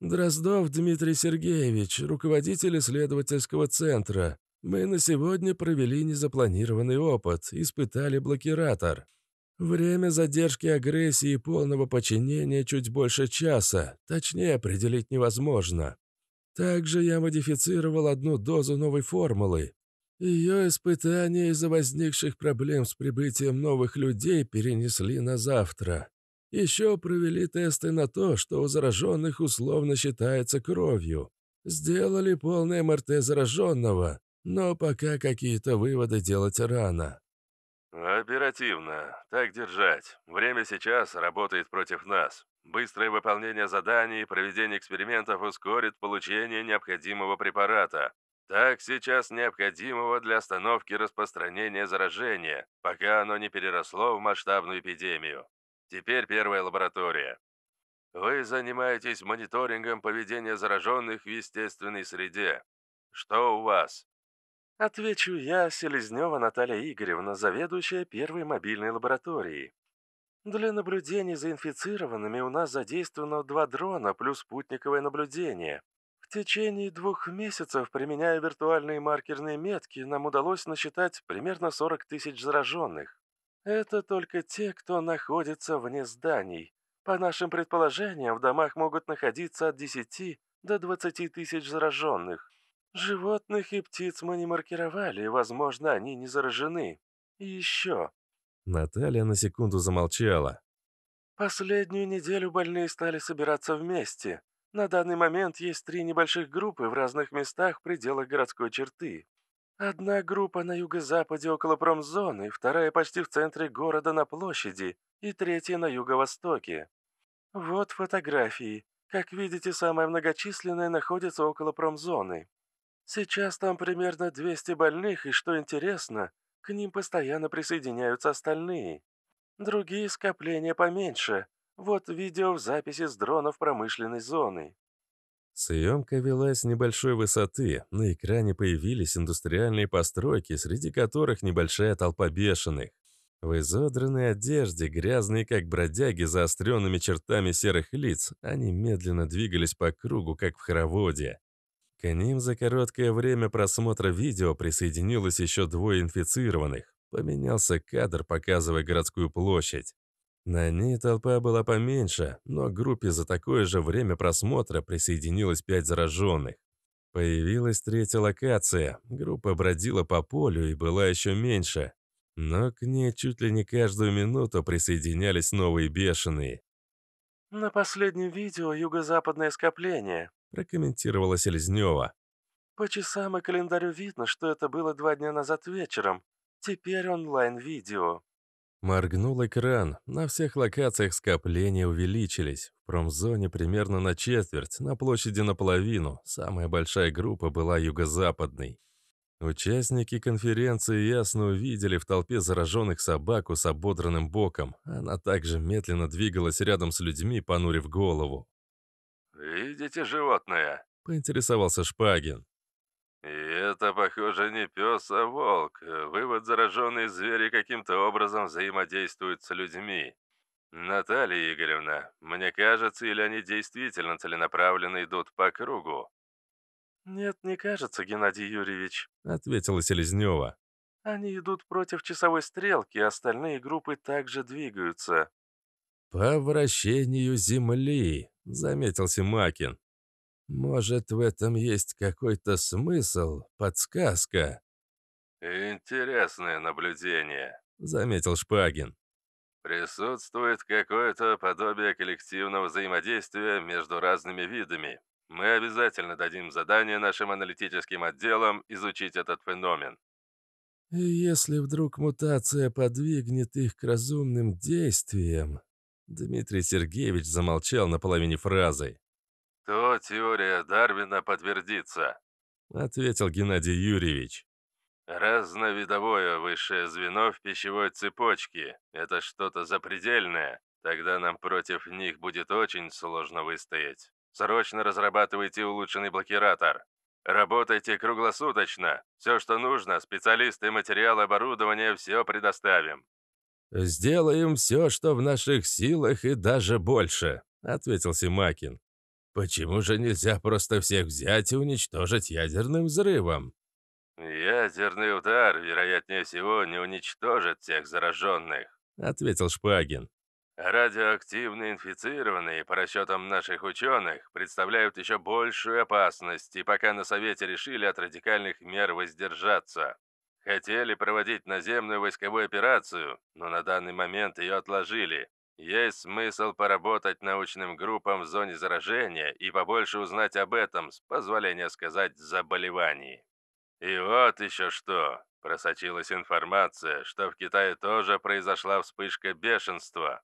Дроздов Дмитрий Сергеевич, руководитель исследовательского центра. Мы на сегодня провели незапланированный опыт, испытали блокиратор. Время задержки агрессии и полного подчинения чуть больше часа, точнее определить невозможно. Также я модифицировал одну дозу новой формулы. Ее испытания из-за возникших проблем с прибытием новых людей перенесли на завтра. Еще провели тесты на то, что у зараженных условно считается кровью. Сделали полный МРТ зараженного, но пока какие-то выводы делать рано. «Оперативно. Так держать. Время сейчас работает против нас. Быстрое выполнение заданий и проведение экспериментов ускорит получение необходимого препарата. Так сейчас необходимого для остановки распространения заражения, пока оно не переросло в масштабную эпидемию. Теперь первая лаборатория. Вы занимаетесь мониторингом поведения зараженных в естественной среде. Что у вас? Отвечу я, Селезнева Наталья Игоревна, заведующая первой мобильной лабораторией. Для наблюдений за инфицированными у нас задействовано два дрона плюс спутниковое наблюдение. В течение двух месяцев, применяя виртуальные маркерные метки, нам удалось насчитать примерно 40 тысяч зараженных. Это только те, кто находится вне зданий. По нашим предположениям, в домах могут находиться от 10 до 20 тысяч зараженных. Животных и птиц мы не маркировали, возможно, они не заражены. И еще. Наталья на секунду замолчала. Последнюю неделю больные стали собираться вместе. На данный момент есть три небольших группы в разных местах в пределах городской черты. Одна группа на юго-западе около промзоны, вторая почти в центре города на площади и третья на юго-востоке. Вот фотографии. Как видите, самая многочисленная находится около промзоны. Сейчас там примерно 200 больных, и что интересно, к ним постоянно присоединяются остальные. Другие скопления поменьше. Вот видео в записи с дронов промышленной зоны. Съемка велась с небольшой высоты, на экране появились индустриальные постройки, среди которых небольшая толпа бешеных. В изодранной одежде, грязные как бродяги, заостренными чертами серых лиц, они медленно двигались по кругу, как в хороводе. К ним за короткое время просмотра видео присоединилось еще двое инфицированных. Поменялся кадр, показывая городскую площадь. На ней толпа была поменьше, но к группе за такое же время просмотра присоединилось пять зараженных. Появилась третья локация, группа бродила по полю и была еще меньше, но к ней чуть ли не каждую минуту присоединялись новые бешеные. «На последнем видео юго-западное скопление», — прокомментировала Селезнева. «По часам и календарю видно, что это было два дня назад вечером. Теперь онлайн-видео». Моргнул экран. На всех локациях скопления увеличились. В промзоне примерно на четверть, на площади наполовину. Самая большая группа была юго-западной. Участники конференции ясно увидели в толпе зараженных собаку с ободранным боком. Она также медленно двигалась рядом с людьми, понурив голову. «Видите животное?» — поинтересовался Шпагин. И это, похоже, не пес, а волк. Э, вывод, зараженные звери каким-то образом взаимодействуют с людьми. Наталья Игоревна, мне кажется, или они действительно целенаправленно идут по кругу? Нет, не кажется, Геннадий Юрьевич, ответила Селезнева. Они идут против часовой стрелки, а остальные группы также двигаются. По вращению Земли, заметил Симакин. Может, в этом есть какой-то смысл, подсказка?» «Интересное наблюдение», — заметил Шпагин. «Присутствует какое-то подобие коллективного взаимодействия между разными видами. Мы обязательно дадим задание нашим аналитическим отделам изучить этот феномен». «И если вдруг мутация подвигнет их к разумным действиям...» Дмитрий Сергеевич замолчал на половине фразы то теория Дарвина подтвердится», — ответил Геннадий Юрьевич. «Разновидовое высшее звено в пищевой цепочке — это что-то запредельное. Тогда нам против них будет очень сложно выстоять. Срочно разрабатывайте улучшенный блокиратор. Работайте круглосуточно. Все, что нужно, специалисты, материал, оборудование — все предоставим». «Сделаем все, что в наших силах, и даже больше», — ответил Симакин. Почему же нельзя просто всех взять и уничтожить ядерным взрывом? «Ядерный удар, вероятнее всего, не уничтожит всех зараженных», — ответил Шпагин. «Радиоактивные инфицированные, по расчетам наших ученых, представляют еще большую опасность, и пока на Совете решили от радикальных мер воздержаться. Хотели проводить наземную войсковую операцию, но на данный момент ее отложили. Есть смысл поработать научным группам в зоне заражения и побольше узнать об этом, с позволения сказать, заболевании. И вот еще что. Просочилась информация, что в Китае тоже произошла вспышка бешенства.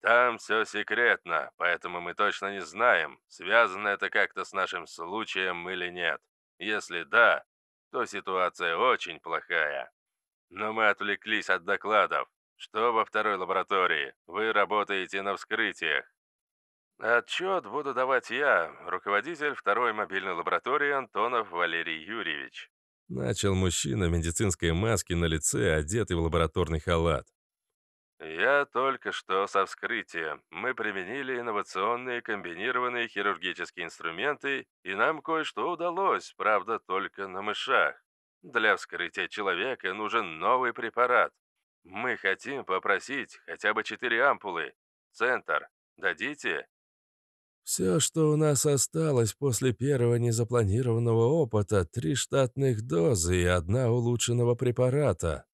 Там все секретно, поэтому мы точно не знаем, связано это как-то с нашим случаем или нет. Если да, то ситуация очень плохая. Но мы отвлеклись от докладов что во второй лаборатории. Вы работаете на вскрытиях. Отчет буду давать я, руководитель второй мобильной лаборатории Антонов Валерий Юрьевич. Начал мужчина в медицинской маске на лице, одетый в лабораторный халат. Я только что со вскрытия. Мы применили инновационные комбинированные хирургические инструменты, и нам кое-что удалось, правда, только на мышах. Для вскрытия человека нужен новый препарат. Мы хотим попросить хотя бы четыре ампулы. Центр, дадите?» «Все, что у нас осталось после первого незапланированного опыта, три штатных дозы и одна улучшенного препарата.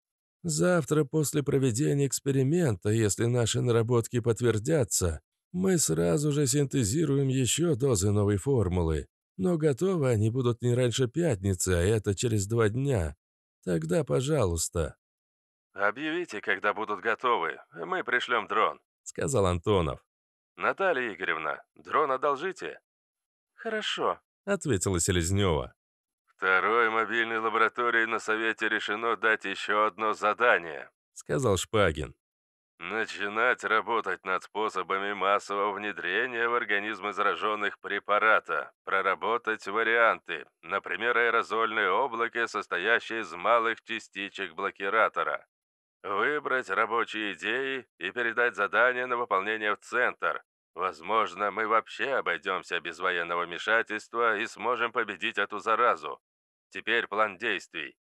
Завтра после проведения эксперимента, если наши наработки подтвердятся, мы сразу же синтезируем еще дозы новой формулы. Но готовы они будут не раньше пятницы, а это через два дня. Тогда, пожалуйста». «Объявите, когда будут готовы. Мы пришлем дрон», — сказал Антонов. «Наталья Игоревна, дрон одолжите?» «Хорошо», — ответила Селезнева. «Второй мобильной лаборатории на совете решено дать еще одно задание», — сказал Шпагин. «Начинать работать над способами массового внедрения в организм зараженных препарата, проработать варианты, например, аэрозольное облако, состоящее из малых частичек блокиратора. Выбрать рабочие идеи и передать задание на выполнение в центр. Возможно, мы вообще обойдемся без военного вмешательства и сможем победить эту заразу. Теперь план действий.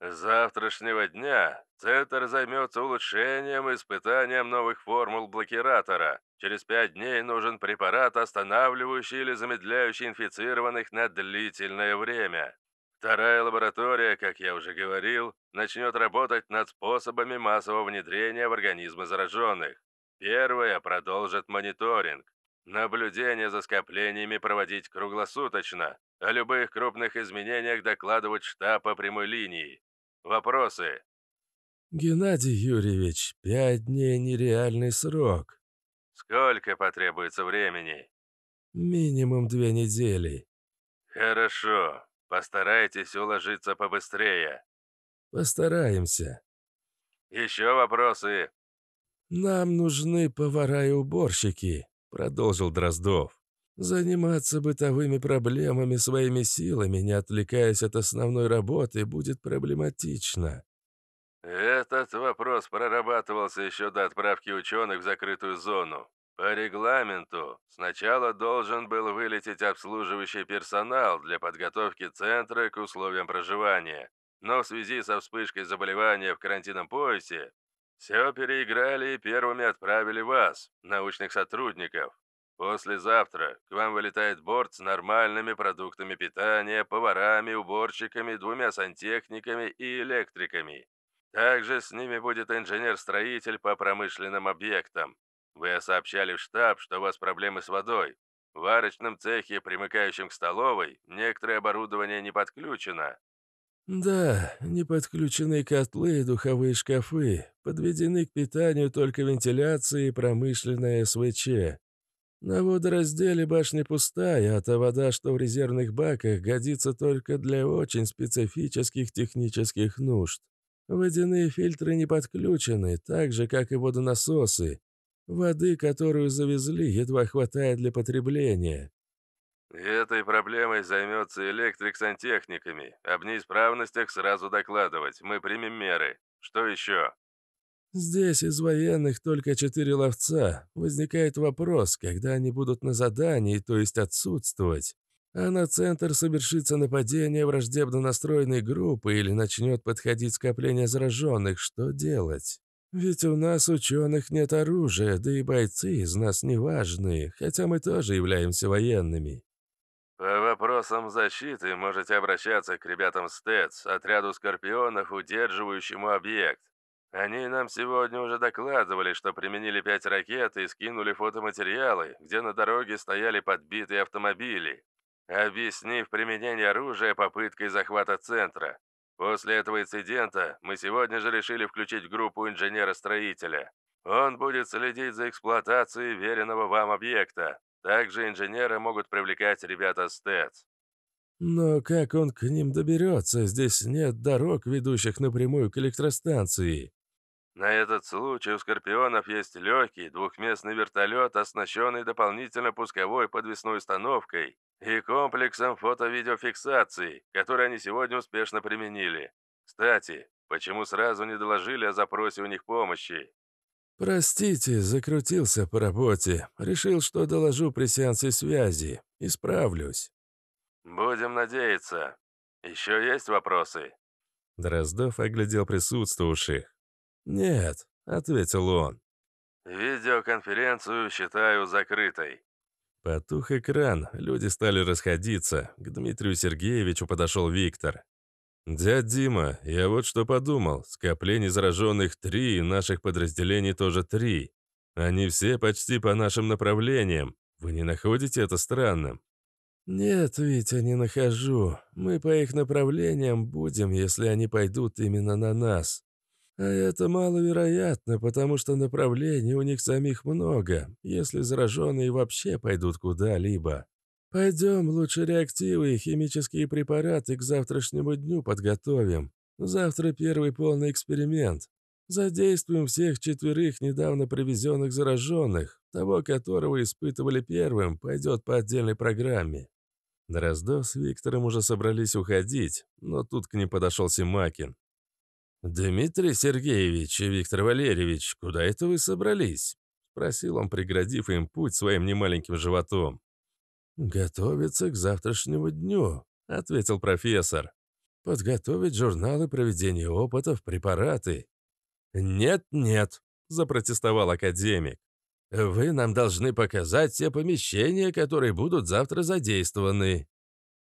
С завтрашнего дня Центр займется улучшением и испытанием новых формул блокиратора. Через пять дней нужен препарат, останавливающий или замедляющий инфицированных на длительное время. Вторая лаборатория, как я уже говорил, начнет работать над способами массового внедрения в организмы зараженных. Первая продолжит мониторинг. Наблюдение за скоплениями проводить круглосуточно. О любых крупных изменениях докладывать штаб по прямой линии. Вопросы? Геннадий Юрьевич, пять дней – нереальный срок. Сколько потребуется времени? Минимум две недели. Хорошо. Постарайтесь уложиться побыстрее». «Постараемся». «Еще вопросы?» «Нам нужны повара и уборщики», — продолжил Дроздов. «Заниматься бытовыми проблемами своими силами, не отвлекаясь от основной работы, будет проблематично». «Этот вопрос прорабатывался еще до отправки ученых в закрытую зону. По регламенту сначала должен был вылететь обслуживающий персонал для подготовки центра к условиям проживания, но в связи со вспышкой заболевания в карантинном поясе все переиграли и первыми отправили вас, научных сотрудников. Послезавтра к вам вылетает борт с нормальными продуктами питания, поварами, уборщиками, двумя сантехниками и электриками. Также с ними будет инженер-строитель по промышленным объектам. Вы сообщали в штаб, что у вас проблемы с водой. В арочном цехе, примыкающем к столовой, некоторое оборудование не подключено». «Да, не подключены котлы и духовые шкафы, подведены к питанию только вентиляция и промышленное СВЧ. На водоразделе башня пустая, а та вода, что в резервных баках, годится только для очень специфических технических нужд. Водяные фильтры не подключены, так же, как и водонасосы. Воды, которую завезли, едва хватает для потребления. этой проблемой займется электрик сантехниками. Об неисправностях сразу докладывать. Мы примем меры. Что еще? Здесь из военных только четыре ловца. Возникает вопрос, когда они будут на задании, то есть отсутствовать. А на центр совершится нападение враждебно настроенной группы или начнет подходить скопление зараженных. Что делать? Ведь у нас, ученых, нет оружия, да и бойцы из нас не важны, хотя мы тоже являемся военными. По вопросам защиты можете обращаться к ребятам СТЭЦ, отряду скорпионов, удерживающему объект. Они нам сегодня уже докладывали, что применили пять ракет и скинули фотоматериалы, где на дороге стояли подбитые автомобили, объяснив применение оружия попыткой захвата центра. После этого инцидента мы сегодня же решили включить в группу инженера-строителя. Он будет следить за эксплуатацией веренного вам объекта. Также инженеры могут привлекать ребята СТЭЦ. Но как он к ним доберется? Здесь нет дорог, ведущих напрямую к электростанции. На этот случай у «Скорпионов» есть легкий двухместный вертолет, оснащенный дополнительно пусковой подвесной установкой и комплексом фото-видеофиксации, который они сегодня успешно применили. Кстати, почему сразу не доложили о запросе у них помощи? «Простите, закрутился по работе. Решил, что доложу при сеансе связи. Исправлюсь». «Будем надеяться. Еще есть вопросы?» Дроздов оглядел присутствующих. «Нет», — ответил он. «Видеоконференцию считаю закрытой. Потух экран, люди стали расходиться. К Дмитрию Сергеевичу подошел Виктор. «Дядь Дима, я вот что подумал. Скоплений зараженных три, и наших подразделений тоже три. Они все почти по нашим направлениям. Вы не находите это странным?» «Нет, Витя, не нахожу. Мы по их направлениям будем, если они пойдут именно на нас. А это маловероятно, потому что направлений у них самих много, если зараженные вообще пойдут куда-либо. Пойдем лучше реактивы и химические препараты к завтрашнему дню подготовим. Завтра первый полный эксперимент. Задействуем всех четверых недавно привезенных зараженных. Того, которого испытывали первым, пойдет по отдельной программе». На раздо с Виктором уже собрались уходить, но тут к ним подошел Симакин. «Дмитрий Сергеевич и Виктор Валерьевич, куда это вы собрались?» — спросил он, преградив им путь своим немаленьким животом. «Готовиться к завтрашнему дню», — ответил профессор. «Подготовить журналы проведения опытов, препараты». «Нет-нет», — запротестовал академик. «Вы нам должны показать все помещения, которые будут завтра задействованы».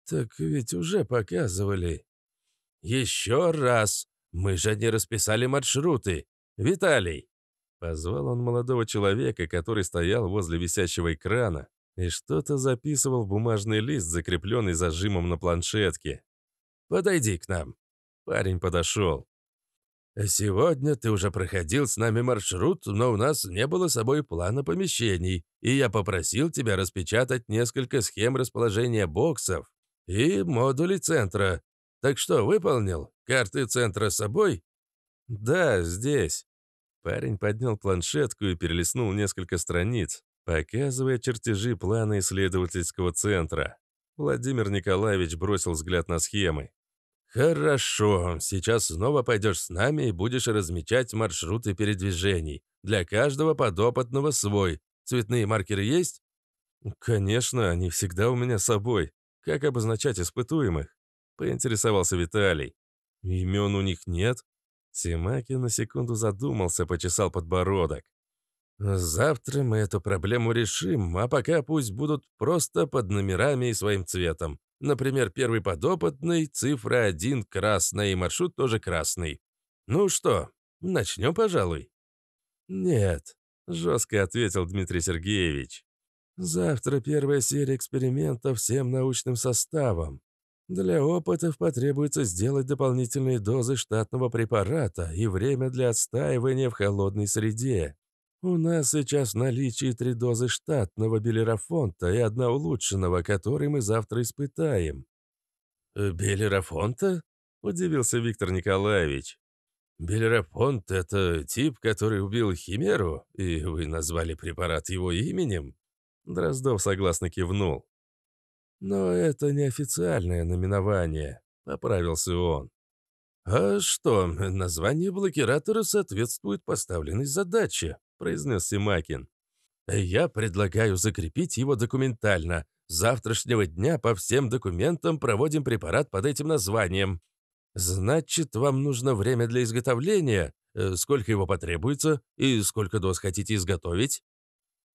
«Так ведь уже показывали». «Еще раз», «Мы же не расписали маршруты! Виталий!» Позвал он молодого человека, который стоял возле висящего экрана и что-то записывал в бумажный лист, закрепленный зажимом на планшетке. «Подойди к нам!» Парень подошел. «Сегодня ты уже проходил с нами маршрут, но у нас не было с собой плана помещений, и я попросил тебя распечатать несколько схем расположения боксов и модулей центра. Так что, выполнил?» «Карты центра с собой?» «Да, здесь». Парень поднял планшетку и перелистнул несколько страниц, показывая чертежи плана исследовательского центра. Владимир Николаевич бросил взгляд на схемы. «Хорошо, сейчас снова пойдешь с нами и будешь размечать маршруты передвижений. Для каждого подопытного свой. Цветные маркеры есть?» «Конечно, они всегда у меня с собой. Как обозначать испытуемых?» — поинтересовался Виталий. «Имен у них нет?» Симаки на секунду задумался, почесал подбородок. «Завтра мы эту проблему решим, а пока пусть будут просто под номерами и своим цветом. Например, первый подопытный, цифра 1 красная и маршрут тоже красный. Ну что, начнем, пожалуй?» «Нет», — жестко ответил Дмитрий Сергеевич. «Завтра первая серия экспериментов всем научным составом. Для опытов потребуется сделать дополнительные дозы штатного препарата и время для отстаивания в холодной среде. У нас сейчас в наличии три дозы штатного белерафонта и одна улучшенного, который мы завтра испытаем». «Э, «Белерафонта?» – удивился Виктор Николаевич. «Белерафонт – это тип, который убил Химеру, и вы назвали препарат его именем?» Дроздов согласно кивнул. «Но это неофициальное наименование», — поправился он. «А что, название блокиратора соответствует поставленной задаче», — произнес Симакин. «Я предлагаю закрепить его документально. С завтрашнего дня по всем документам проводим препарат под этим названием. Значит, вам нужно время для изготовления. Э, сколько его потребуется и сколько доз хотите изготовить?»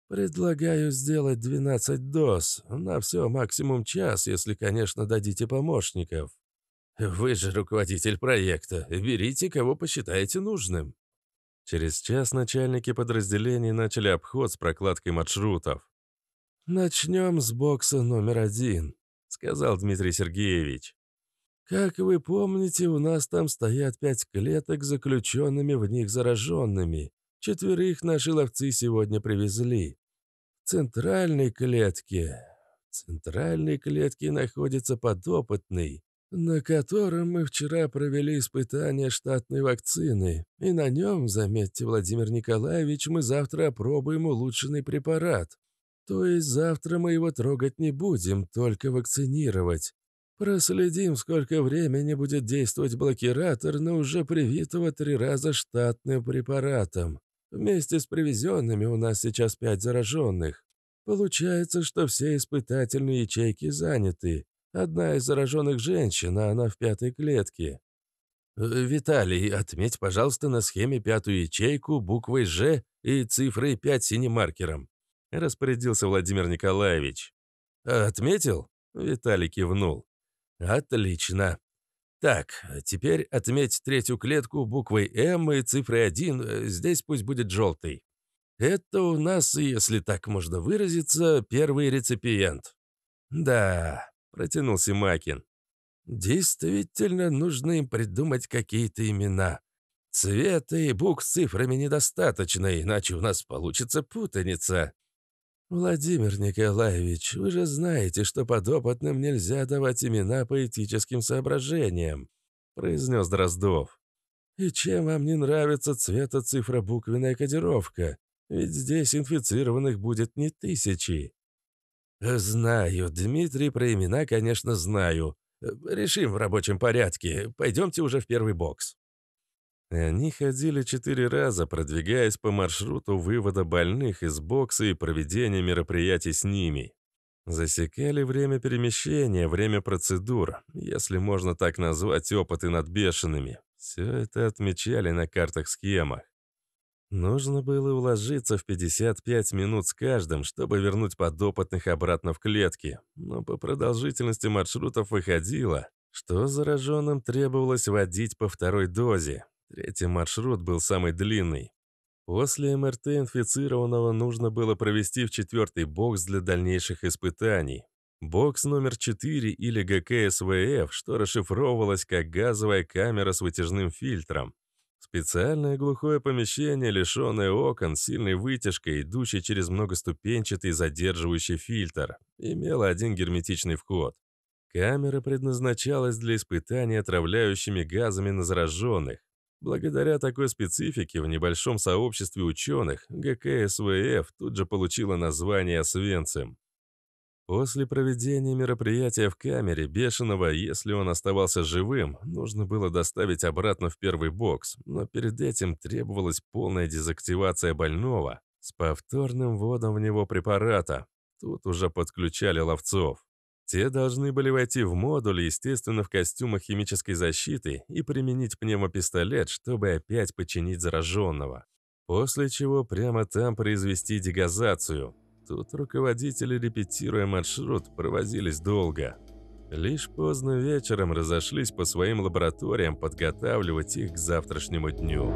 Предлагаю сделать 12 доз, на все максимум час, если, конечно, дадите помощников. Вы же руководитель проекта, берите, кого посчитаете нужным. Через час начальники подразделений начали обход с прокладкой маршрутов. «Начнем с бокса номер один», — сказал Дмитрий Сергеевич. «Как вы помните, у нас там стоят пять клеток заключенными в них зараженными. Четверых наши ловцы сегодня привезли. В центральной клетке... В центральной клетке находится подопытный, на котором мы вчера провели испытание штатной вакцины, и на нем, заметьте, Владимир Николаевич, мы завтра опробуем улучшенный препарат. То есть завтра мы его трогать не будем, только вакцинировать. Проследим, сколько времени будет действовать блокиратор на уже привитого три раза штатным препаратом. Вместе с привезенными у нас сейчас пять зараженных. Получается, что все испытательные ячейки заняты. Одна из зараженных женщин, она в пятой клетке. Э, «Виталий, отметь, пожалуйста, на схеме пятую ячейку буквой «Ж» и цифрой 5 синим маркером», — распорядился Владимир Николаевич. «Отметил?» — Виталий кивнул. «Отлично. Так, теперь отметь третью клетку буквой «М» и цифрой 1, э, здесь пусть будет желтый. Это у нас, если так можно выразиться, первый реципиент. Да, протянул Симакин. Действительно, нужно им придумать какие-то имена. Цвета и букв с цифрами недостаточно, иначе у нас получится путаница. «Владимир Николаевич, вы же знаете, что подопытным нельзя давать имена по этическим соображениям», произнес Дроздов. «И чем вам не нравится цвета цифра кодировка? Ведь здесь инфицированных будет не тысячи». «Знаю, Дмитрий, про имена, конечно, знаю. Э, решим в рабочем порядке. Пойдемте уже в первый бокс». Они ходили четыре раза, продвигаясь по маршруту вывода больных из бокса и проведения мероприятий с ними. Засекали время перемещения, время процедур, если можно так назвать опыты над бешеными. Все это отмечали на картах-схемах. Нужно было уложиться в 55 минут с каждым, чтобы вернуть подопытных обратно в клетки, но по продолжительности маршрутов выходило, что зараженным требовалось водить по второй дозе, Третий маршрут был самый длинный. После МРТ инфицированного нужно было провести в четвертый бокс для дальнейших испытаний. Бокс номер 4 или ГКСВФ, что расшифровывалось как газовая камера с вытяжным фильтром. Специальное глухое помещение, лишенное окон, сильной вытяжкой, идущей через многоступенчатый задерживающий фильтр, имело один герметичный вход. Камера предназначалась для испытания отравляющими газами на зараженных. Благодаря такой специфике в небольшом сообществе ученых ГКСВФ тут же получила название Свенцем. После проведения мероприятия в камере Бешеного, если он оставался живым, нужно было доставить обратно в первый бокс, но перед этим требовалась полная дезактивация больного с повторным вводом в него препарата. Тут уже подключали ловцов. Те должны были войти в модуль, естественно, в костюмах химической защиты и применить пневмопистолет, чтобы опять починить зараженного. После чего прямо там произвести дегазацию. Тут руководители, репетируя маршрут, провозились долго. Лишь поздно вечером разошлись по своим лабораториям подготавливать их к завтрашнему дню.